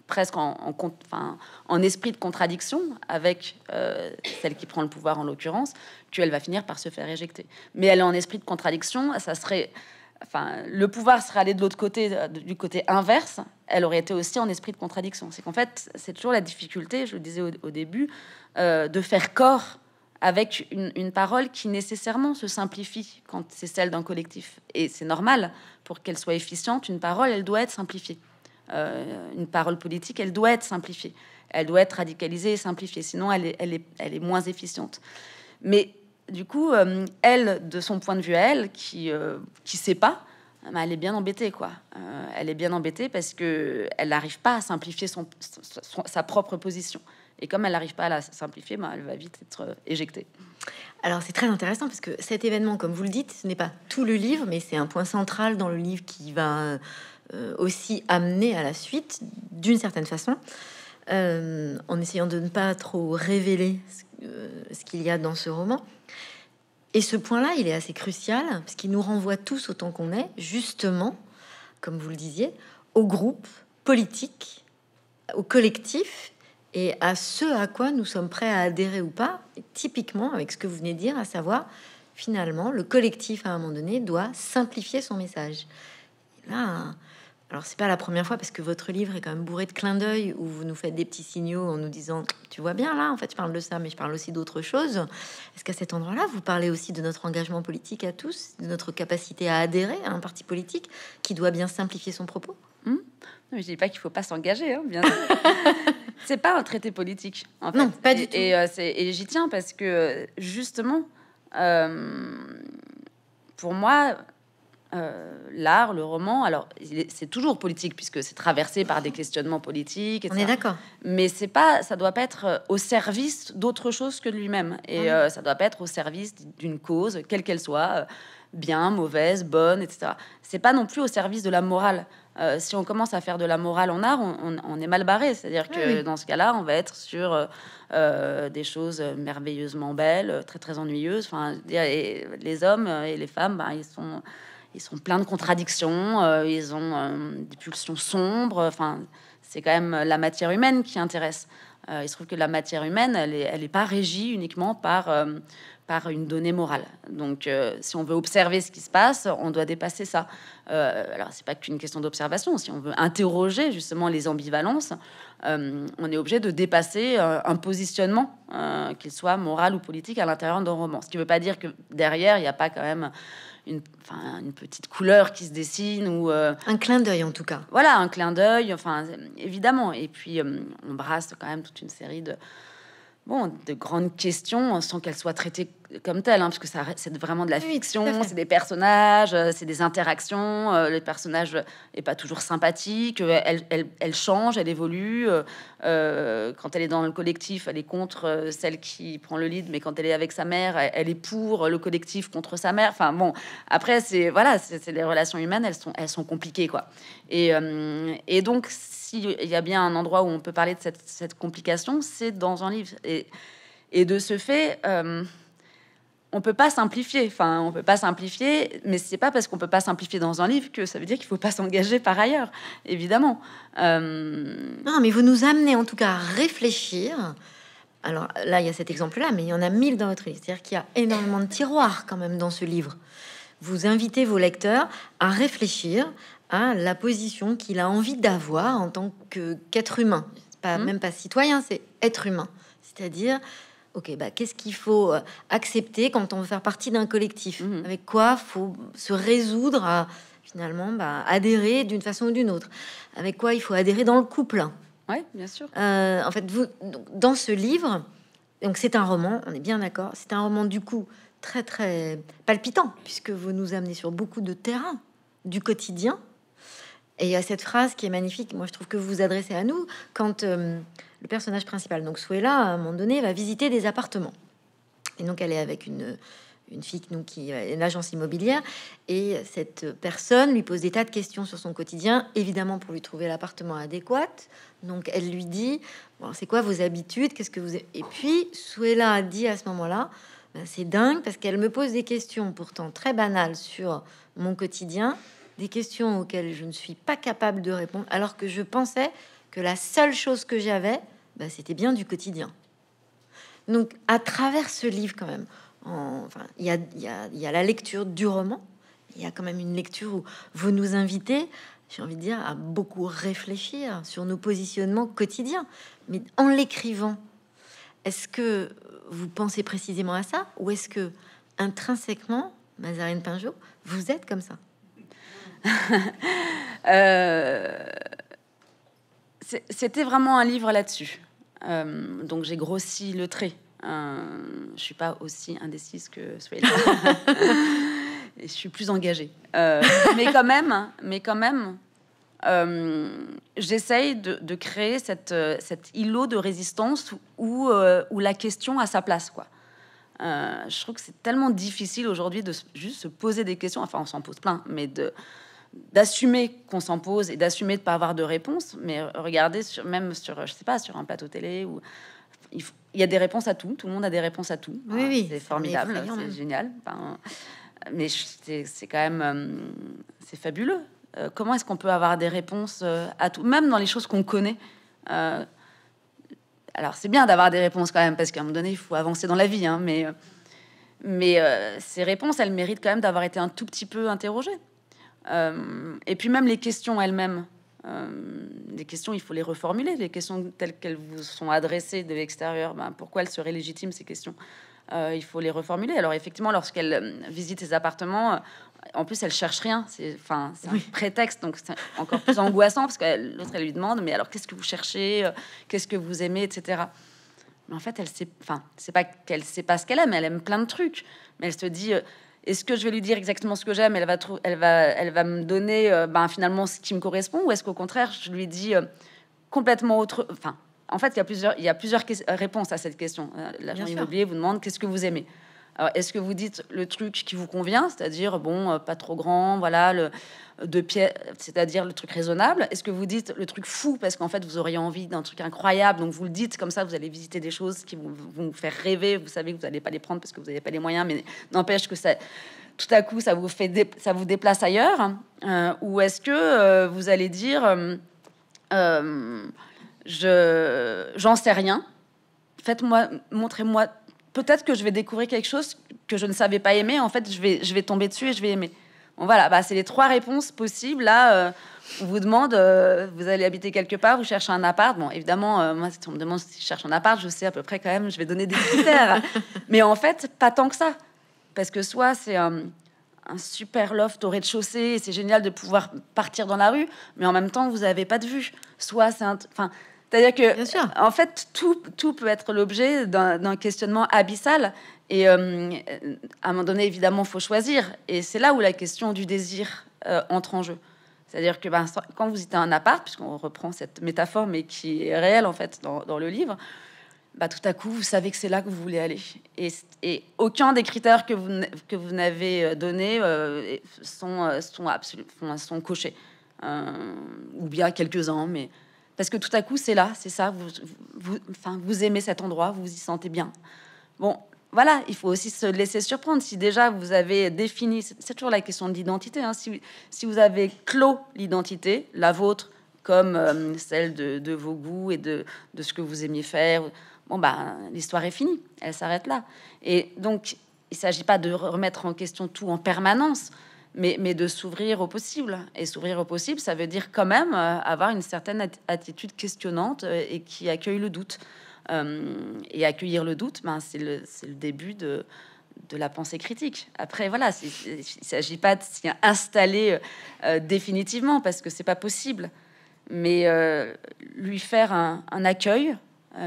B: presque en, en, enfin, en esprit de contradiction avec euh, celle qui prend le pouvoir, en l'occurrence, qu'elle va finir par se faire éjecter. Mais elle est en esprit de contradiction. Ça serait... Enfin, le pouvoir serait allé de l'autre côté, euh, du côté inverse, elle aurait été aussi en esprit de contradiction. C'est qu'en fait, c'est toujours la difficulté, je le disais au, début, de faire corps avec une, parole qui nécessairement se simplifie quand c'est celle d'un collectif. Et c'est normal, pour qu'elle soit efficiente, une parole, elle doit être simplifiée. Euh, une parole politique, elle doit être simplifiée. Elle doit être radicalisée et simplifiée, sinon elle est, moins efficiente. Mais du coup, euh, elle, de son point de vue elle, qui ne euh, sait pas, bah, elle est bien embêtée, quoi. elle est bien embêtée parce qu'elle n'arrive pas à simplifier sa propre position. Et comme
A: elle n'arrive pas à la simplifier, ben, elle va vite être euh, éjectée. Alors c'est très intéressant parce que cet événement, comme vous le dites, ce n'est pas tout le livre, mais c'est un point central dans le livre qui va euh, aussi amener à la suite, d'une certaine façon, euh, en essayant de ne pas trop révéler ce, ce qu'il y a dans ce roman. Et ce point-là, il est assez crucial parce qu'il nous renvoie tous autant qu'on est, justement, comme vous le disiez, au groupe politique, au collectif et à ce à quoi nous sommes prêts à adhérer ou pas, typiquement avec ce que vous venez de dire, à savoir finalement le collectif à un moment donné doit simplifier son message. là, alors c'est pas la première fois parce que votre livre est quand même bourré de clins d'œil où vous nous faites des petits signaux en nous disant tu vois bien là en fait je parle de ça mais je parle aussi d'autre chose. Est-ce qu'à cet endroit-là vous parlez aussi de notre engagement politique à tous, de notre capacité à adhérer à un parti politique qui doit bien simplifier son propos? Hmm non,
B: mais je dis pas qu'il faut pas s'engager, hein, bien sûr. C'est pas un traité politique, en fait. Non, pas du et, tout. Euh, et, j'y tiens parce que, justement, euh, pour moi, euh, l'art, le roman, alors c'est toujours politique puisque c'est traversé par des questionnements politiques. Etc. On est d'accord. Mais c'est pas, ça doit pas être au service d'autre chose que de lui-même. Et ça ne ça doit pas être au service d'une cause, quelle qu'elle soit, bien, mauvaise, bonne, etc. C'est pas non plus au service de la morale. Euh, si on commence à faire de la morale en art, on, est mal barré. C'est-à-dire ah que dans ce cas-là, on va être sur euh, euh, des choses merveilleusement belles, très très ennuyeuses. Enfin, les hommes et les femmes, ben, ils sont ils sont pleins de contradictions, ils ont des pulsions sombres. Enfin, c'est quand même la matière humaine qui intéresse. il se trouve que la matière humaine, elle n'est elle pas régie uniquement par par une donnée morale. Donc, euh, si on veut observer ce qui se passe, on doit dépasser ça. Euh, alors, c'est pas qu'une question d'observation. Si on veut interroger justement les ambivalences, euh, on est obligé de dépasser euh, un positionnement, qu'il soit moral ou politique, à l'intérieur d'un roman. Ce qui ne veut pas dire que derrière, il n'y a pas quand même une, une, petite couleur qui se dessine ou un clin d'œil en tout cas. Voilà, un clin d'œil. Enfin, évidemment. Et puis, on brasse quand même toute une série de bon, de grandes questions sans qu'elles soient traitées comme tel, hein, parce que ça, c'est vraiment de la fiction, c'est des personnages, euh, c'est des interactions. Euh, le personnage n'est pas toujours sympathique, euh, elle, change, elle évolue. quand elle est dans le collectif, elle est contre celle qui prend le lead, mais quand elle est avec sa mère, elle, est pour le collectif contre sa mère. Enfin bon, après, c'est voilà, c'est des relations humaines, elles sont, elles sont compliquées quoi. Et, et donc, s'il y a bien un endroit où on peut parler de cette, complication, c'est dans un livre. Et, et de ce fait, on peut pas simplifier. Enfin, on peut pas simplifier, mais c'est pas parce qu'on peut pas simplifier dans un livre que ça veut dire qu'il faut pas s'engager par ailleurs,
A: évidemment. Euh, non, mais vous nous amenez en tout cas à réfléchir. Alors là, il y a cet exemple-là, mais il y en a mille dans votre livre. C'est-à-dire qu'il y a énormément de tiroirs quand même dans ce livre. Vous invitez vos lecteurs à réfléchir à la position qu'il a envie d'avoir en tant qu'être humain. Pas, hum. Même pas citoyen, c'est être humain. C'est-à-dire Ok, bah, qu'est-ce qu'il faut euh, accepter quand on veut faire partie d'un collectif mhm. Avec quoi faut se résoudre à finalement bah, adhérer d'une façon ou d'une autre Avec quoi il faut adhérer dans le couple Oui, bien sûr. Euh, en fait, vous, dans ce livre, donc c'est un roman, on est bien d'accord, c'est un roman du coup très très palpitant, puisque vous nous amenez sur beaucoup de terrain du quotidien. Et il y a cette phrase qui est magnifique, moi je trouve que vous vous adressez à nous quand... Euh, le personnage principal. Donc Suela, à un moment donné, va visiter des appartements. Et donc elle est avec une, une fille donc, qui est une agence immobilière. Et cette personne lui pose des tas de questions sur son quotidien, évidemment pour lui trouver l'appartement adéquat. Donc elle lui dit, bon, c'est quoi vos habitudes Qu'est-ce que vous... Et puis Suela dit à ce moment-là, ben, c'est dingue parce qu'elle me pose des questions pourtant très banales sur mon quotidien, des questions auxquelles je ne suis pas capable de répondre, alors que je pensais que la seule chose que j'avais, bah, c'était bien du quotidien. Donc, à travers ce livre, quand même, enfin, il y a, la lecture du roman. Il y a quand même une lecture où vous nous invitez, j'ai envie de dire, à beaucoup réfléchir sur nos positionnements quotidiens. Mais en l'écrivant, est-ce que vous pensez précisément à ça ou est-ce que intrinsèquement, Mazarine Pinjot, vous êtes comme ça euh,
B: c'était vraiment un livre là-dessus. Euh, donc j'ai grossi le trait. Euh, je suis pas aussi indécise que et je suis plus engagée. Euh, mais quand même, mais quand même, euh, j'essaye de, créer cette, cet îlot de résistance où, où la question a sa place, quoi. je trouve que c'est tellement difficile aujourd'hui de juste se poser des questions. Enfin, on s'en pose plein, mais de d'assumer qu'on s'en pose et d'assumer de ne pas avoir de réponse. Mais regardez, sur, même sur, je sais pas, sur un plateau télé, où il, y a des réponses à tout. Tout le monde a des réponses à tout. Oui, c'est formidable, c'est génial. mais c'est quand même, euh, c'est fabuleux. Euh, comment est-ce qu'on peut avoir des réponses euh, à tout, même dans les choses qu'on connaît alors c'est bien d'avoir des réponses quand même, parce qu'à un moment donné, il faut avancer dans la vie, hein, mais, mais ces réponses, elles méritent quand même d'avoir été un tout petit peu interrogées. Euh, et puis même les questions elles-mêmes. des euh, questions, il faut les reformuler. Les questions telles qu'elles vous sont adressées de l'extérieur, ben, pourquoi elles seraient légitimes ces questions euh, il faut les reformuler. Alors effectivement, lorsqu'elle visite ses appartements, en plus elle cherche rien. C'est enfin c'est un prétexte, donc c'est encore plus angoissant parce que l'autre elle lui demande mais alors qu'est-ce que vous cherchez, qu'est-ce que vous aimez, etc. Mais en fait, elle sait, enfin c'est pas qu'elle sait pas ce qu'elle aime, elle aime plein de trucs, mais elle se dit est-ce que je vais lui dire exactement ce que j'aime Elle va, elle va, elle va me donner euh, ben, finalement ce qui me correspond, ou est-ce qu'au contraire, je lui dis euh, complètement autre. Enfin, en fait, il y a plusieurs, il y a plusieurs réponses à cette question. Euh, L'agent immobilier vous demande qu'est-ce que vous aimez. Alors, est-ce que vous dites le truc qui vous convient, c'est-à-dire, bon, euh, pas trop grand, voilà, le, de pied, c'est-à-dire le truc raisonnable Est-ce que vous dites le truc fou parce qu'en fait vous auriez envie d'un truc incroyable, donc vous le dites comme ça, vous allez visiter des choses qui vont, vous faire rêver, vous savez que vous n'allez pas les prendre parce que vous n'avez pas les moyens, mais n'empêche que ça, tout à coup, ça vous fait, ça vous déplace ailleurs euh, Ou est-ce que euh, vous allez dire, je, j'en sais rien, faites-moi, montrez-moi peut-être que je vais découvrir quelque chose que je ne savais pas aimer. En fait, je vais, je vais tomber dessus et je vais aimer. Bon, voilà, bah, c'est les trois réponses possibles. Là, euh, on vous demande, euh, vous allez habiter quelque part, vous cherchez un appart. Bon, évidemment, euh, moi, si on me demande si je cherche un appart, je sais à peu près quand même, je vais donner des critères. Mais en fait, pas tant que ça. Parce que soit c'est un, super loft au rez-de-chaussée c'est génial de pouvoir partir dans la rue, mais en même temps, vous n'avez pas de vue. Soit c'est un. C'est-à-dire que, en fait, tout, peut être l'objet d'un questionnement abyssal. Et euh, euh, à un moment donné, évidemment, faut choisir. Et c'est là où la question du désir euh, entre en jeu. C'est-à-dire que ben, quand vous êtes à un appart, puisqu'on reprend cette métaphore, mais qui est réelle en fait dans, le livre, bah, tout à coup, vous savez que c'est là que vous voulez aller. Et, aucun des critères que vous, n'avez donnés sont, sont, sont, sont cochés. ou bien quelques-uns, mais parce que tout à coup, c'est là, c'est ça, vous, enfin, vous aimez cet endroit, vous vous y sentez bien. Bon, voilà, il faut aussi se laisser surprendre. Si déjà vous avez défini, c'est toujours la question de l'identité, hein. si, vous avez clos l'identité, la vôtre, comme euh, celle de, vos goûts et de, de, ce que vous aimiez faire, bon, ben, l'histoire est finie, elle s'arrête là. Et donc, il ne s'agit pas de remettre en question tout en permanence, mais, de s'ouvrir au possible. Et s'ouvrir au possible, ça veut dire quand même euh, avoir une certaine attitude questionnante euh, et qui accueille le doute. Euh, et accueillir le doute, ben, c'est le, le début de, de la pensée critique. Après, voilà, il ne s'agit pas de s'y installer définitivement parce que c'est pas possible. Mais lui faire un, un accueil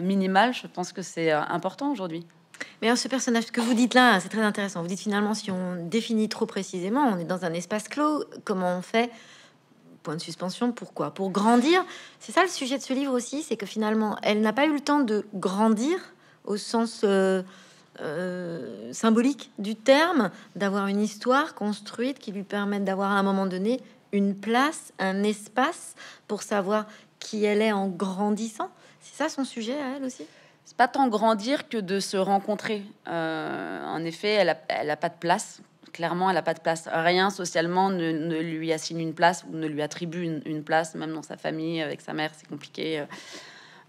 B: minimal, je pense que
A: c'est important aujourd'hui. Mais alors, ce personnage que vous dites là, c'est très intéressant. Vous dites finalement, si on définit trop précisément, on est dans un espace clos. Comment on fait Point de suspension. Pourquoi Pour grandir. C'est ça le sujet de ce livre aussi, c'est que finalement, elle n'a pas eu le temps de grandir au sens euh, euh, symbolique du terme, d'avoir une histoire construite qui lui permette d'avoir à un moment donné une place, un espace pour savoir qui elle est en grandissant. C'est ça son sujet à elle aussi pas tant
B: grandir que de se rencontrer. Euh, en effet, elle a, elle a, pas de place. Clairement, elle a pas de place. Rien socialement ne, ne lui assigne une place ou ne lui attribue une, place, même dans sa famille, avec sa mère, c'est compliqué.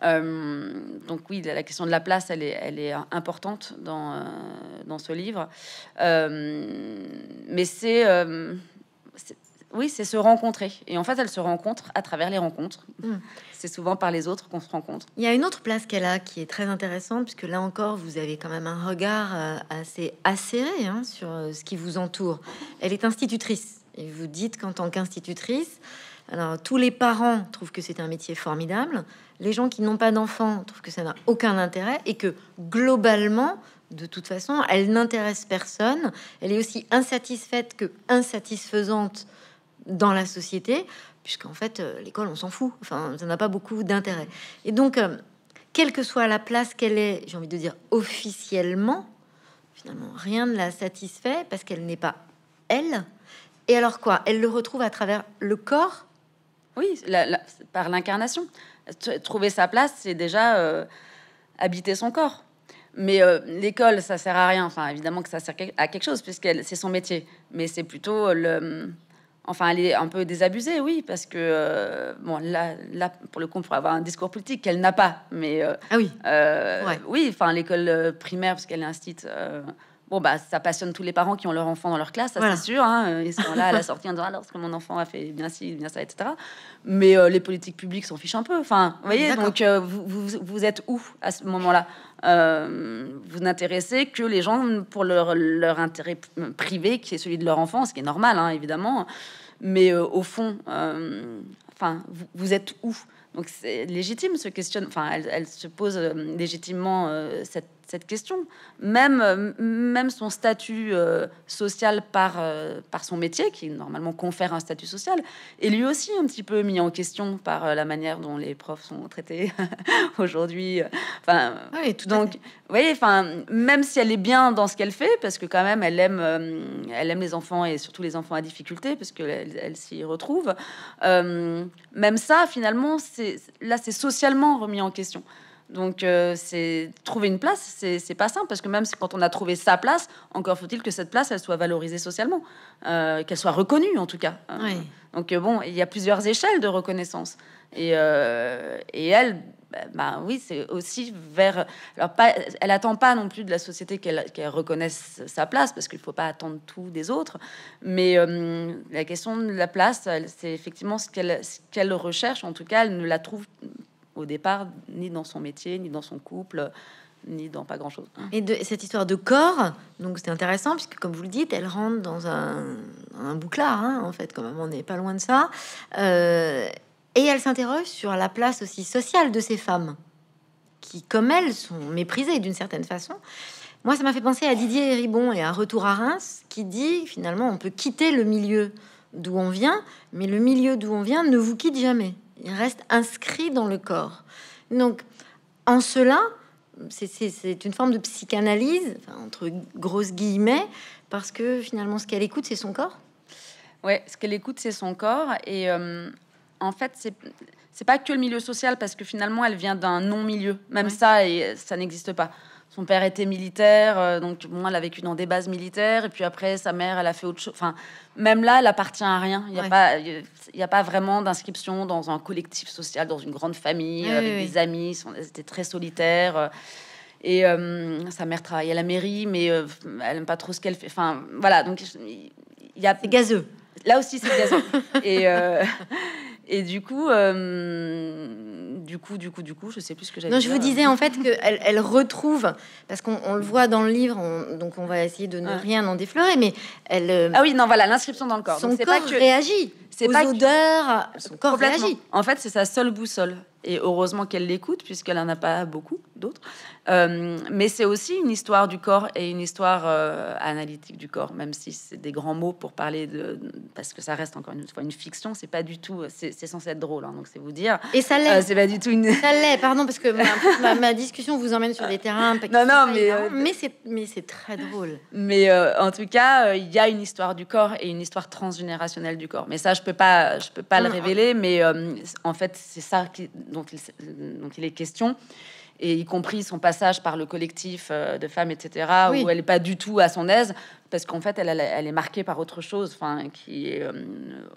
B: Euh, donc oui, la question de la place, elle est, elle est importante dans, euh, dans ce livre. mais c'est oui, c'est se rencontrer. Et en fait, elle se rencontre à
A: travers les rencontres. Hmm. C'est souvent par les autres qu'on se rencontre. Il y a une autre place qu'elle a qui est très intéressante, puisque là encore, vous avez quand même un regard euh, assez acéré hein, sur euh, ce qui vous entoure. Elle est institutrice. Et vous dites qu'en tant qu'institutrice, tous les parents trouvent que c'est un métier formidable. Les gens qui n'ont pas d'enfants trouvent que ça n'a aucun intérêt et que globalement, de toute façon, elle n'intéresse personne. Elle est aussi insatisfaite que insatisfaisante dans la société, puisqu'en fait, euh, l'école, on s'en fout. Enfin, ça n'a pas beaucoup d'intérêt. Et donc, euh, quelle que soit la place qu'elle est, j'ai envie de dire officiellement, finalement, rien ne la satisfait parce qu'elle n'est pas elle. Et alors quoi Elle le retrouve à travers le corps Oui,
B: par l'incarnation. Trouver sa place, c'est déjà euh, habiter son corps. Mais l'école, ça sert à rien. Enfin, évidemment que ça sert à quelque chose, puisque c'est son métier. Mais c'est plutôt le Enfin, elle est un peu désabusée, oui, parce que, euh, bon, là, là, pour le coup, pour avoir un discours politique qu'elle n'a pas. Mais, euh, ah oui. Euh, oui, enfin, l'école primaire, parce qu'elle est instite. Bon, bah, ça passionne tous les parents qui ont leur enfant dans leur classe, ça c'est sûr. Hein, ils sont là à la sortie en disant alors ah, mon enfant a fait bien ci, bien ça, etc. Mais les politiques publiques s'en fichent un peu. Enfin, vous voyez, donc vous, vous, êtes où à ce moment-là vous n'intéressez que les gens pour leur, leur, intérêt privé, qui est celui de leur enfant, ce qui est normal, hein, évidemment. Mais euh, au fond, euh, enfin, vous, êtes où Donc c'est légitime, se questionne. Enfin, elle, elle se pose euh, légitimement cette cette question. Même, euh, même son statut euh, social par, euh, par son métier, qui normalement confère un statut social, est lui aussi un petit peu mis en question par la manière dont les profs sont traités aujourd'hui. Enfin, ah tout donc, vous voyez, enfin, même si elle est bien dans ce qu'elle fait, parce que quand même, elle aime, elle aime les enfants et surtout les enfants à difficulté, parce qu'elle elle, s'y retrouve. même ça, finalement, là, c'est socialement remis en question. Donc, euh, c'est trouver une place, c'est pas simple parce que même quand on a trouvé sa place, encore faut-il que cette place, elle soit valorisée socialement, euh, qu'elle soit reconnue en tout cas. Hein. Donc euh, bon, il y a plusieurs échelles de reconnaissance et, et elle. Bah, oui, c'est aussi vers. Alors, pas, elle attend pas non plus de la société qu'elle reconnaisse sa place, parce qu'il faut pas attendre tout des autres. Mais la question de la place, c'est effectivement ce qu'elle recherche. En tout cas, elle ne la trouve au départ, ni dans son métier, ni dans son couple,
A: ni dans pas grand-chose. Et cette histoire de corps, donc c'est intéressant, puisque comme vous le dites, elle rentre dans un, bouclard, hein, en fait, quand on n'est pas loin de ça. Euh, et elle s'interroge sur la place aussi sociale de ces femmes, qui, comme elles, sont méprisées d'une certaine façon. Moi, ça m'a fait penser à Didier ribon et à Retour à Reims, qui dit, finalement, on peut quitter le milieu d'où on vient, mais le milieu d'où on vient ne vous quitte jamais il reste inscrit dans le corps. Donc, en cela, c'est une forme de psychanalyse, entre grosses guillemets, parce que finalement, ce qu'elle écoute, c'est son corps.
B: Ouais, ce qu'elle écoute, c'est son corps. Et euh, en fait, c'est pas que le milieu social, parce que finalement, elle vient d'un non-milieu. Même ça, et euh, ça n'existe pas son père était militaire, euh, donc moi, elle a vécu dans des bases militaires. Et puis après, sa mère, elle a fait autre chose. Enfin, même là, elle appartient à rien. Il n'y a, pas, il a pas vraiment d'inscription dans un collectif social, dans une grande famille, les euh, avec des amis. Ils étaient très solitaires. Euh, et sa mère travaillait à la mairie, mais elle n'aime pas trop ce qu'elle fait. Enfin, voilà, donc il y a... des gazeux. Là aussi, c'est gazeux. et... Et du coup, euh, du coup, du coup, du coup, je sais plus ce que j'avais. Non, je vous disais en fait
A: qu'elle elle retrouve, parce qu'on le voit dans le livre, donc on va essayer de ne ah. rien en déflorer, mais elle. Euh, ah oui,
B: non, voilà, l'inscription dans le corps. Son corps pas réagit. C'est pas odeurs.
A: son corps réagit.
B: En fait, c'est sa seule boussole. Et heureusement qu'elle l'écoute, puisqu'elle n'en a pas beaucoup d'autres. Euh, mais c'est aussi une histoire du corps et une histoire euh, analytique du corps, même si c'est des grands mots pour parler de, parce que ça reste encore une fois une fiction. C'est pas du tout, c'est censé être drôle, hein, donc c'est vous dire. Et ça l'est. Euh, c'est
A: pas du tout une. Ça l'est, pardon, parce que ma, discussion vous emmène sur des terrains. Non, non, mais mais c'est très drôle.
B: Mais en tout cas, il y a une histoire du corps et une histoire transgénérationnelle du corps. Mais ça, je peux pas, je peux pas le révéler. Mais en fait, c'est ça qui, dont il est question et y compris son passage par le collectif euh, de femmes, etc., où elle n'est pas du tout à son aise, parce qu'en fait, elle, est marquée par autre chose, enfin, qui est euh,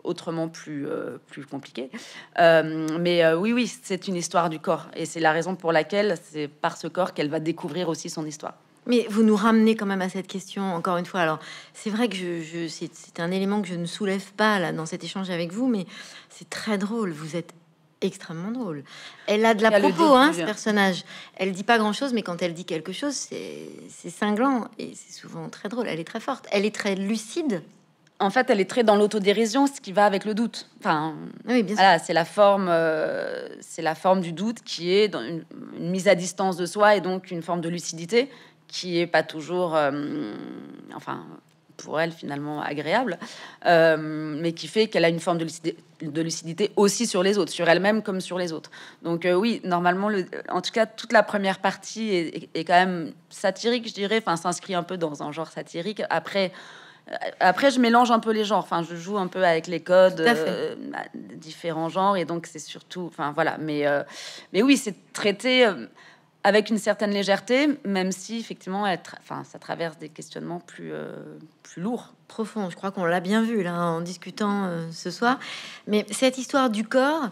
B: autrement plus, euh, plus compliqué. mais oui, oui, c'est une histoire du corps, et c'est la raison pour laquelle c'est par ce corps qu'elle va
A: découvrir aussi son histoire. Mais vous nous ramenez quand même à cette question, encore une fois. Alors, c'est vrai que je, c'est un élément que je ne soulève pas là dans cet échange avec vous, mais c'est très drôle. Vous êtes extrêmement drôle. Elle a de la propos, hein, ce personnage. Elle dit pas grand-chose, mais quand elle dit quelque chose, c'est cinglant et c'est souvent très drôle. Elle est très forte. Elle est très lucide. En fait, elle est très dans l'autodérision, ce qui va avec le doute. Enfin, oui, voilà, c'est la forme,
B: euh, c'est la forme du doute qui est dans une, mise à distance de soi et donc une forme de lucidité qui est pas toujours, euh, enfin, pour elle finalement agréable, euh, mais qui fait qu'elle a une forme de lucidité, de lucidité, aussi sur les autres, sur elle-même comme sur les autres. Donc euh, oui, normalement, le, en tout cas, toute la première partie est, est, quand même satirique, je dirais, enfin s'inscrit un peu dans un genre satirique. Après, euh, après, je mélange un peu les genres. Enfin, je joue un peu avec les codes, différents genres, et donc c'est surtout, enfin voilà. Mais, mais oui, c'est traité avec une certaine légèreté,
A: même si effectivement, elle enfin, ça traverse des questionnements plus, euh, plus lourds. Profonds, je crois qu'on l'a bien vu là en discutant euh, ce soir. Mais cette histoire du corps,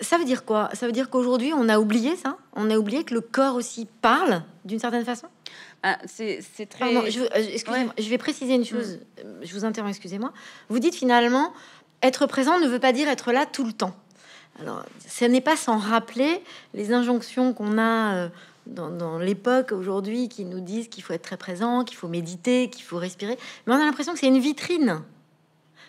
A: ça veut dire quoi Ça veut dire qu'aujourd'hui, on a oublié ça On a oublié que le corps aussi parle d'une certaine façon ah, C'est très. Pardon, je, euh, excusez je vais préciser une chose. Mm. Je vous interromps, excusez-moi. Vous dites finalement, être présent ne veut pas dire être là tout le temps. Alors, ce n'est pas sans rappeler les injonctions qu'on a euh, dans, l'époque aujourd'hui qui nous disent qu'il faut être très présent, qu'il faut méditer, qu'il faut respirer. Mais on a l'impression que c'est une vitrine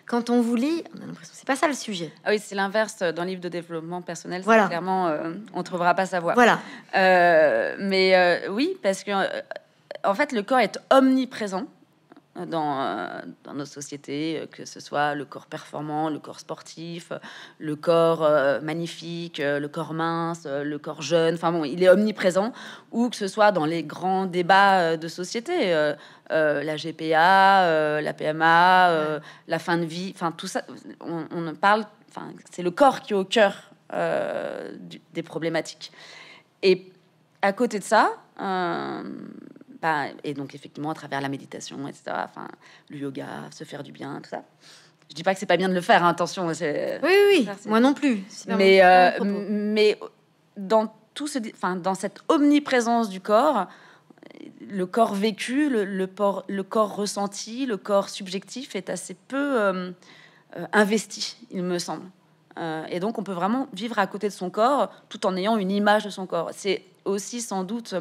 A: quand on vous lit, on a l'impression que c'est pas ça le sujet.
B: Ah oui, c'est l'inverse dans le livre de développement personnel. Voilà. Clairement, on euh, on trouvera pas sa voie. Voilà. Euh, mais oui, parce que en fait, le corps est omniprésent dans, euh, dans, nos sociétés, euh, que ce soit le corps performant, le corps sportif, euh, le corps magnifique, le corps mince, le corps jeune, enfin bon, il est omniprésent, ou que ce soit dans les grands débats de société, la GPA, la PMA, la fin de vie, enfin tout ça, on, on parle, enfin c'est le corps qui est au cœur des problématiques. Et à côté de ça, et donc effectivement à travers la méditation, etc. Enfin, le yoga, se faire du bien, tout ça. Je dis pas que c'est pas bien de le faire. Hein, attention. Oui, oui, oui. moi non
A: plus. Mais euh,
B: mais dans tout ce, enfin dans cette omniprésence du corps, le corps vécu, le, corps ressenti, le corps subjectif est assez peu euh, euh, investi, il me semble. et donc, on peut vraiment vivre à côté de son corps tout en ayant une image de son corps. C'est aussi sans doute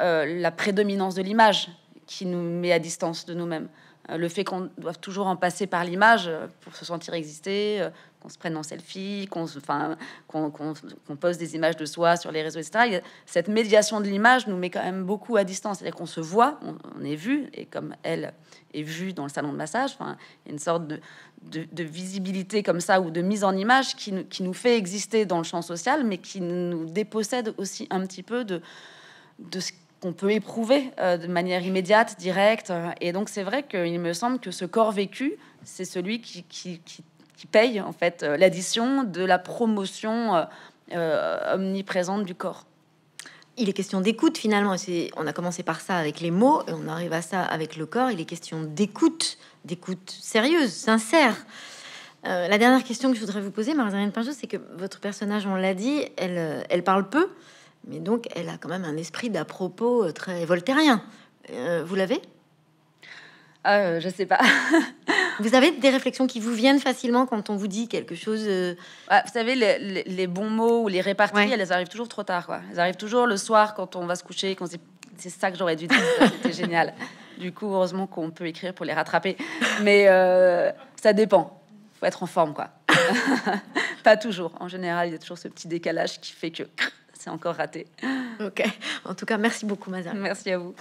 B: euh, la prédominance de l'image qui nous met à distance de nous-mêmes. Euh, le fait qu'on doive toujours en passer par l'image euh, pour se sentir exister, qu'on se prenne en selfie, qu'on qu'on qu pose des images de soi sur les réseaux, etc. Cette médiation de l'image nous met quand même beaucoup à distance. C'est-à-dire qu'on se voit, on, est vu, et comme elle est vue dans le salon de massage, une sorte de, de, visibilité comme ça ou de mise en image qui, nous fait exister dans le champ social, mais qui nous dépossède aussi un petit peu de, de ce qu'on peut éprouver euh, de manière immédiate, directe. Et donc c'est vrai qu'il me semble que ce corps vécu, c'est celui qui, qui, paye en fait euh, l'addition de la
A: promotion euh, omniprésente du corps. Il est question d'écoute finalement. On a commencé par ça avec les mots, et on arrive à ça avec le corps. Il est question d'écoute, d'écoute sérieuse, sincère. la dernière question que je voudrais vous poser, marie c'est que votre personnage, on l'a dit, elle parle peu mais donc elle a quand même un esprit d'à propos euh, très voltairien. Euh, vous l'avez ah, euh, Je sais pas. vous avez des réflexions qui vous viennent facilement quand on vous dit quelque chose euh Vous savez,
B: les, bons mots ou les réparties, elles arrivent toujours trop tard. Quoi. Elles arrivent toujours le soir quand on va se coucher, c'est ça que j'aurais dû dire, c'était génial. Du coup, heureusement qu'on peut écrire pour les rattraper. Mais ça dépend. Faut être en forme, quoi. pas toujours. En général, il y a toujours ce petit décalage qui fait que c'est encore raté. Ok. En
A: tout cas, merci beaucoup, madame Merci à vous.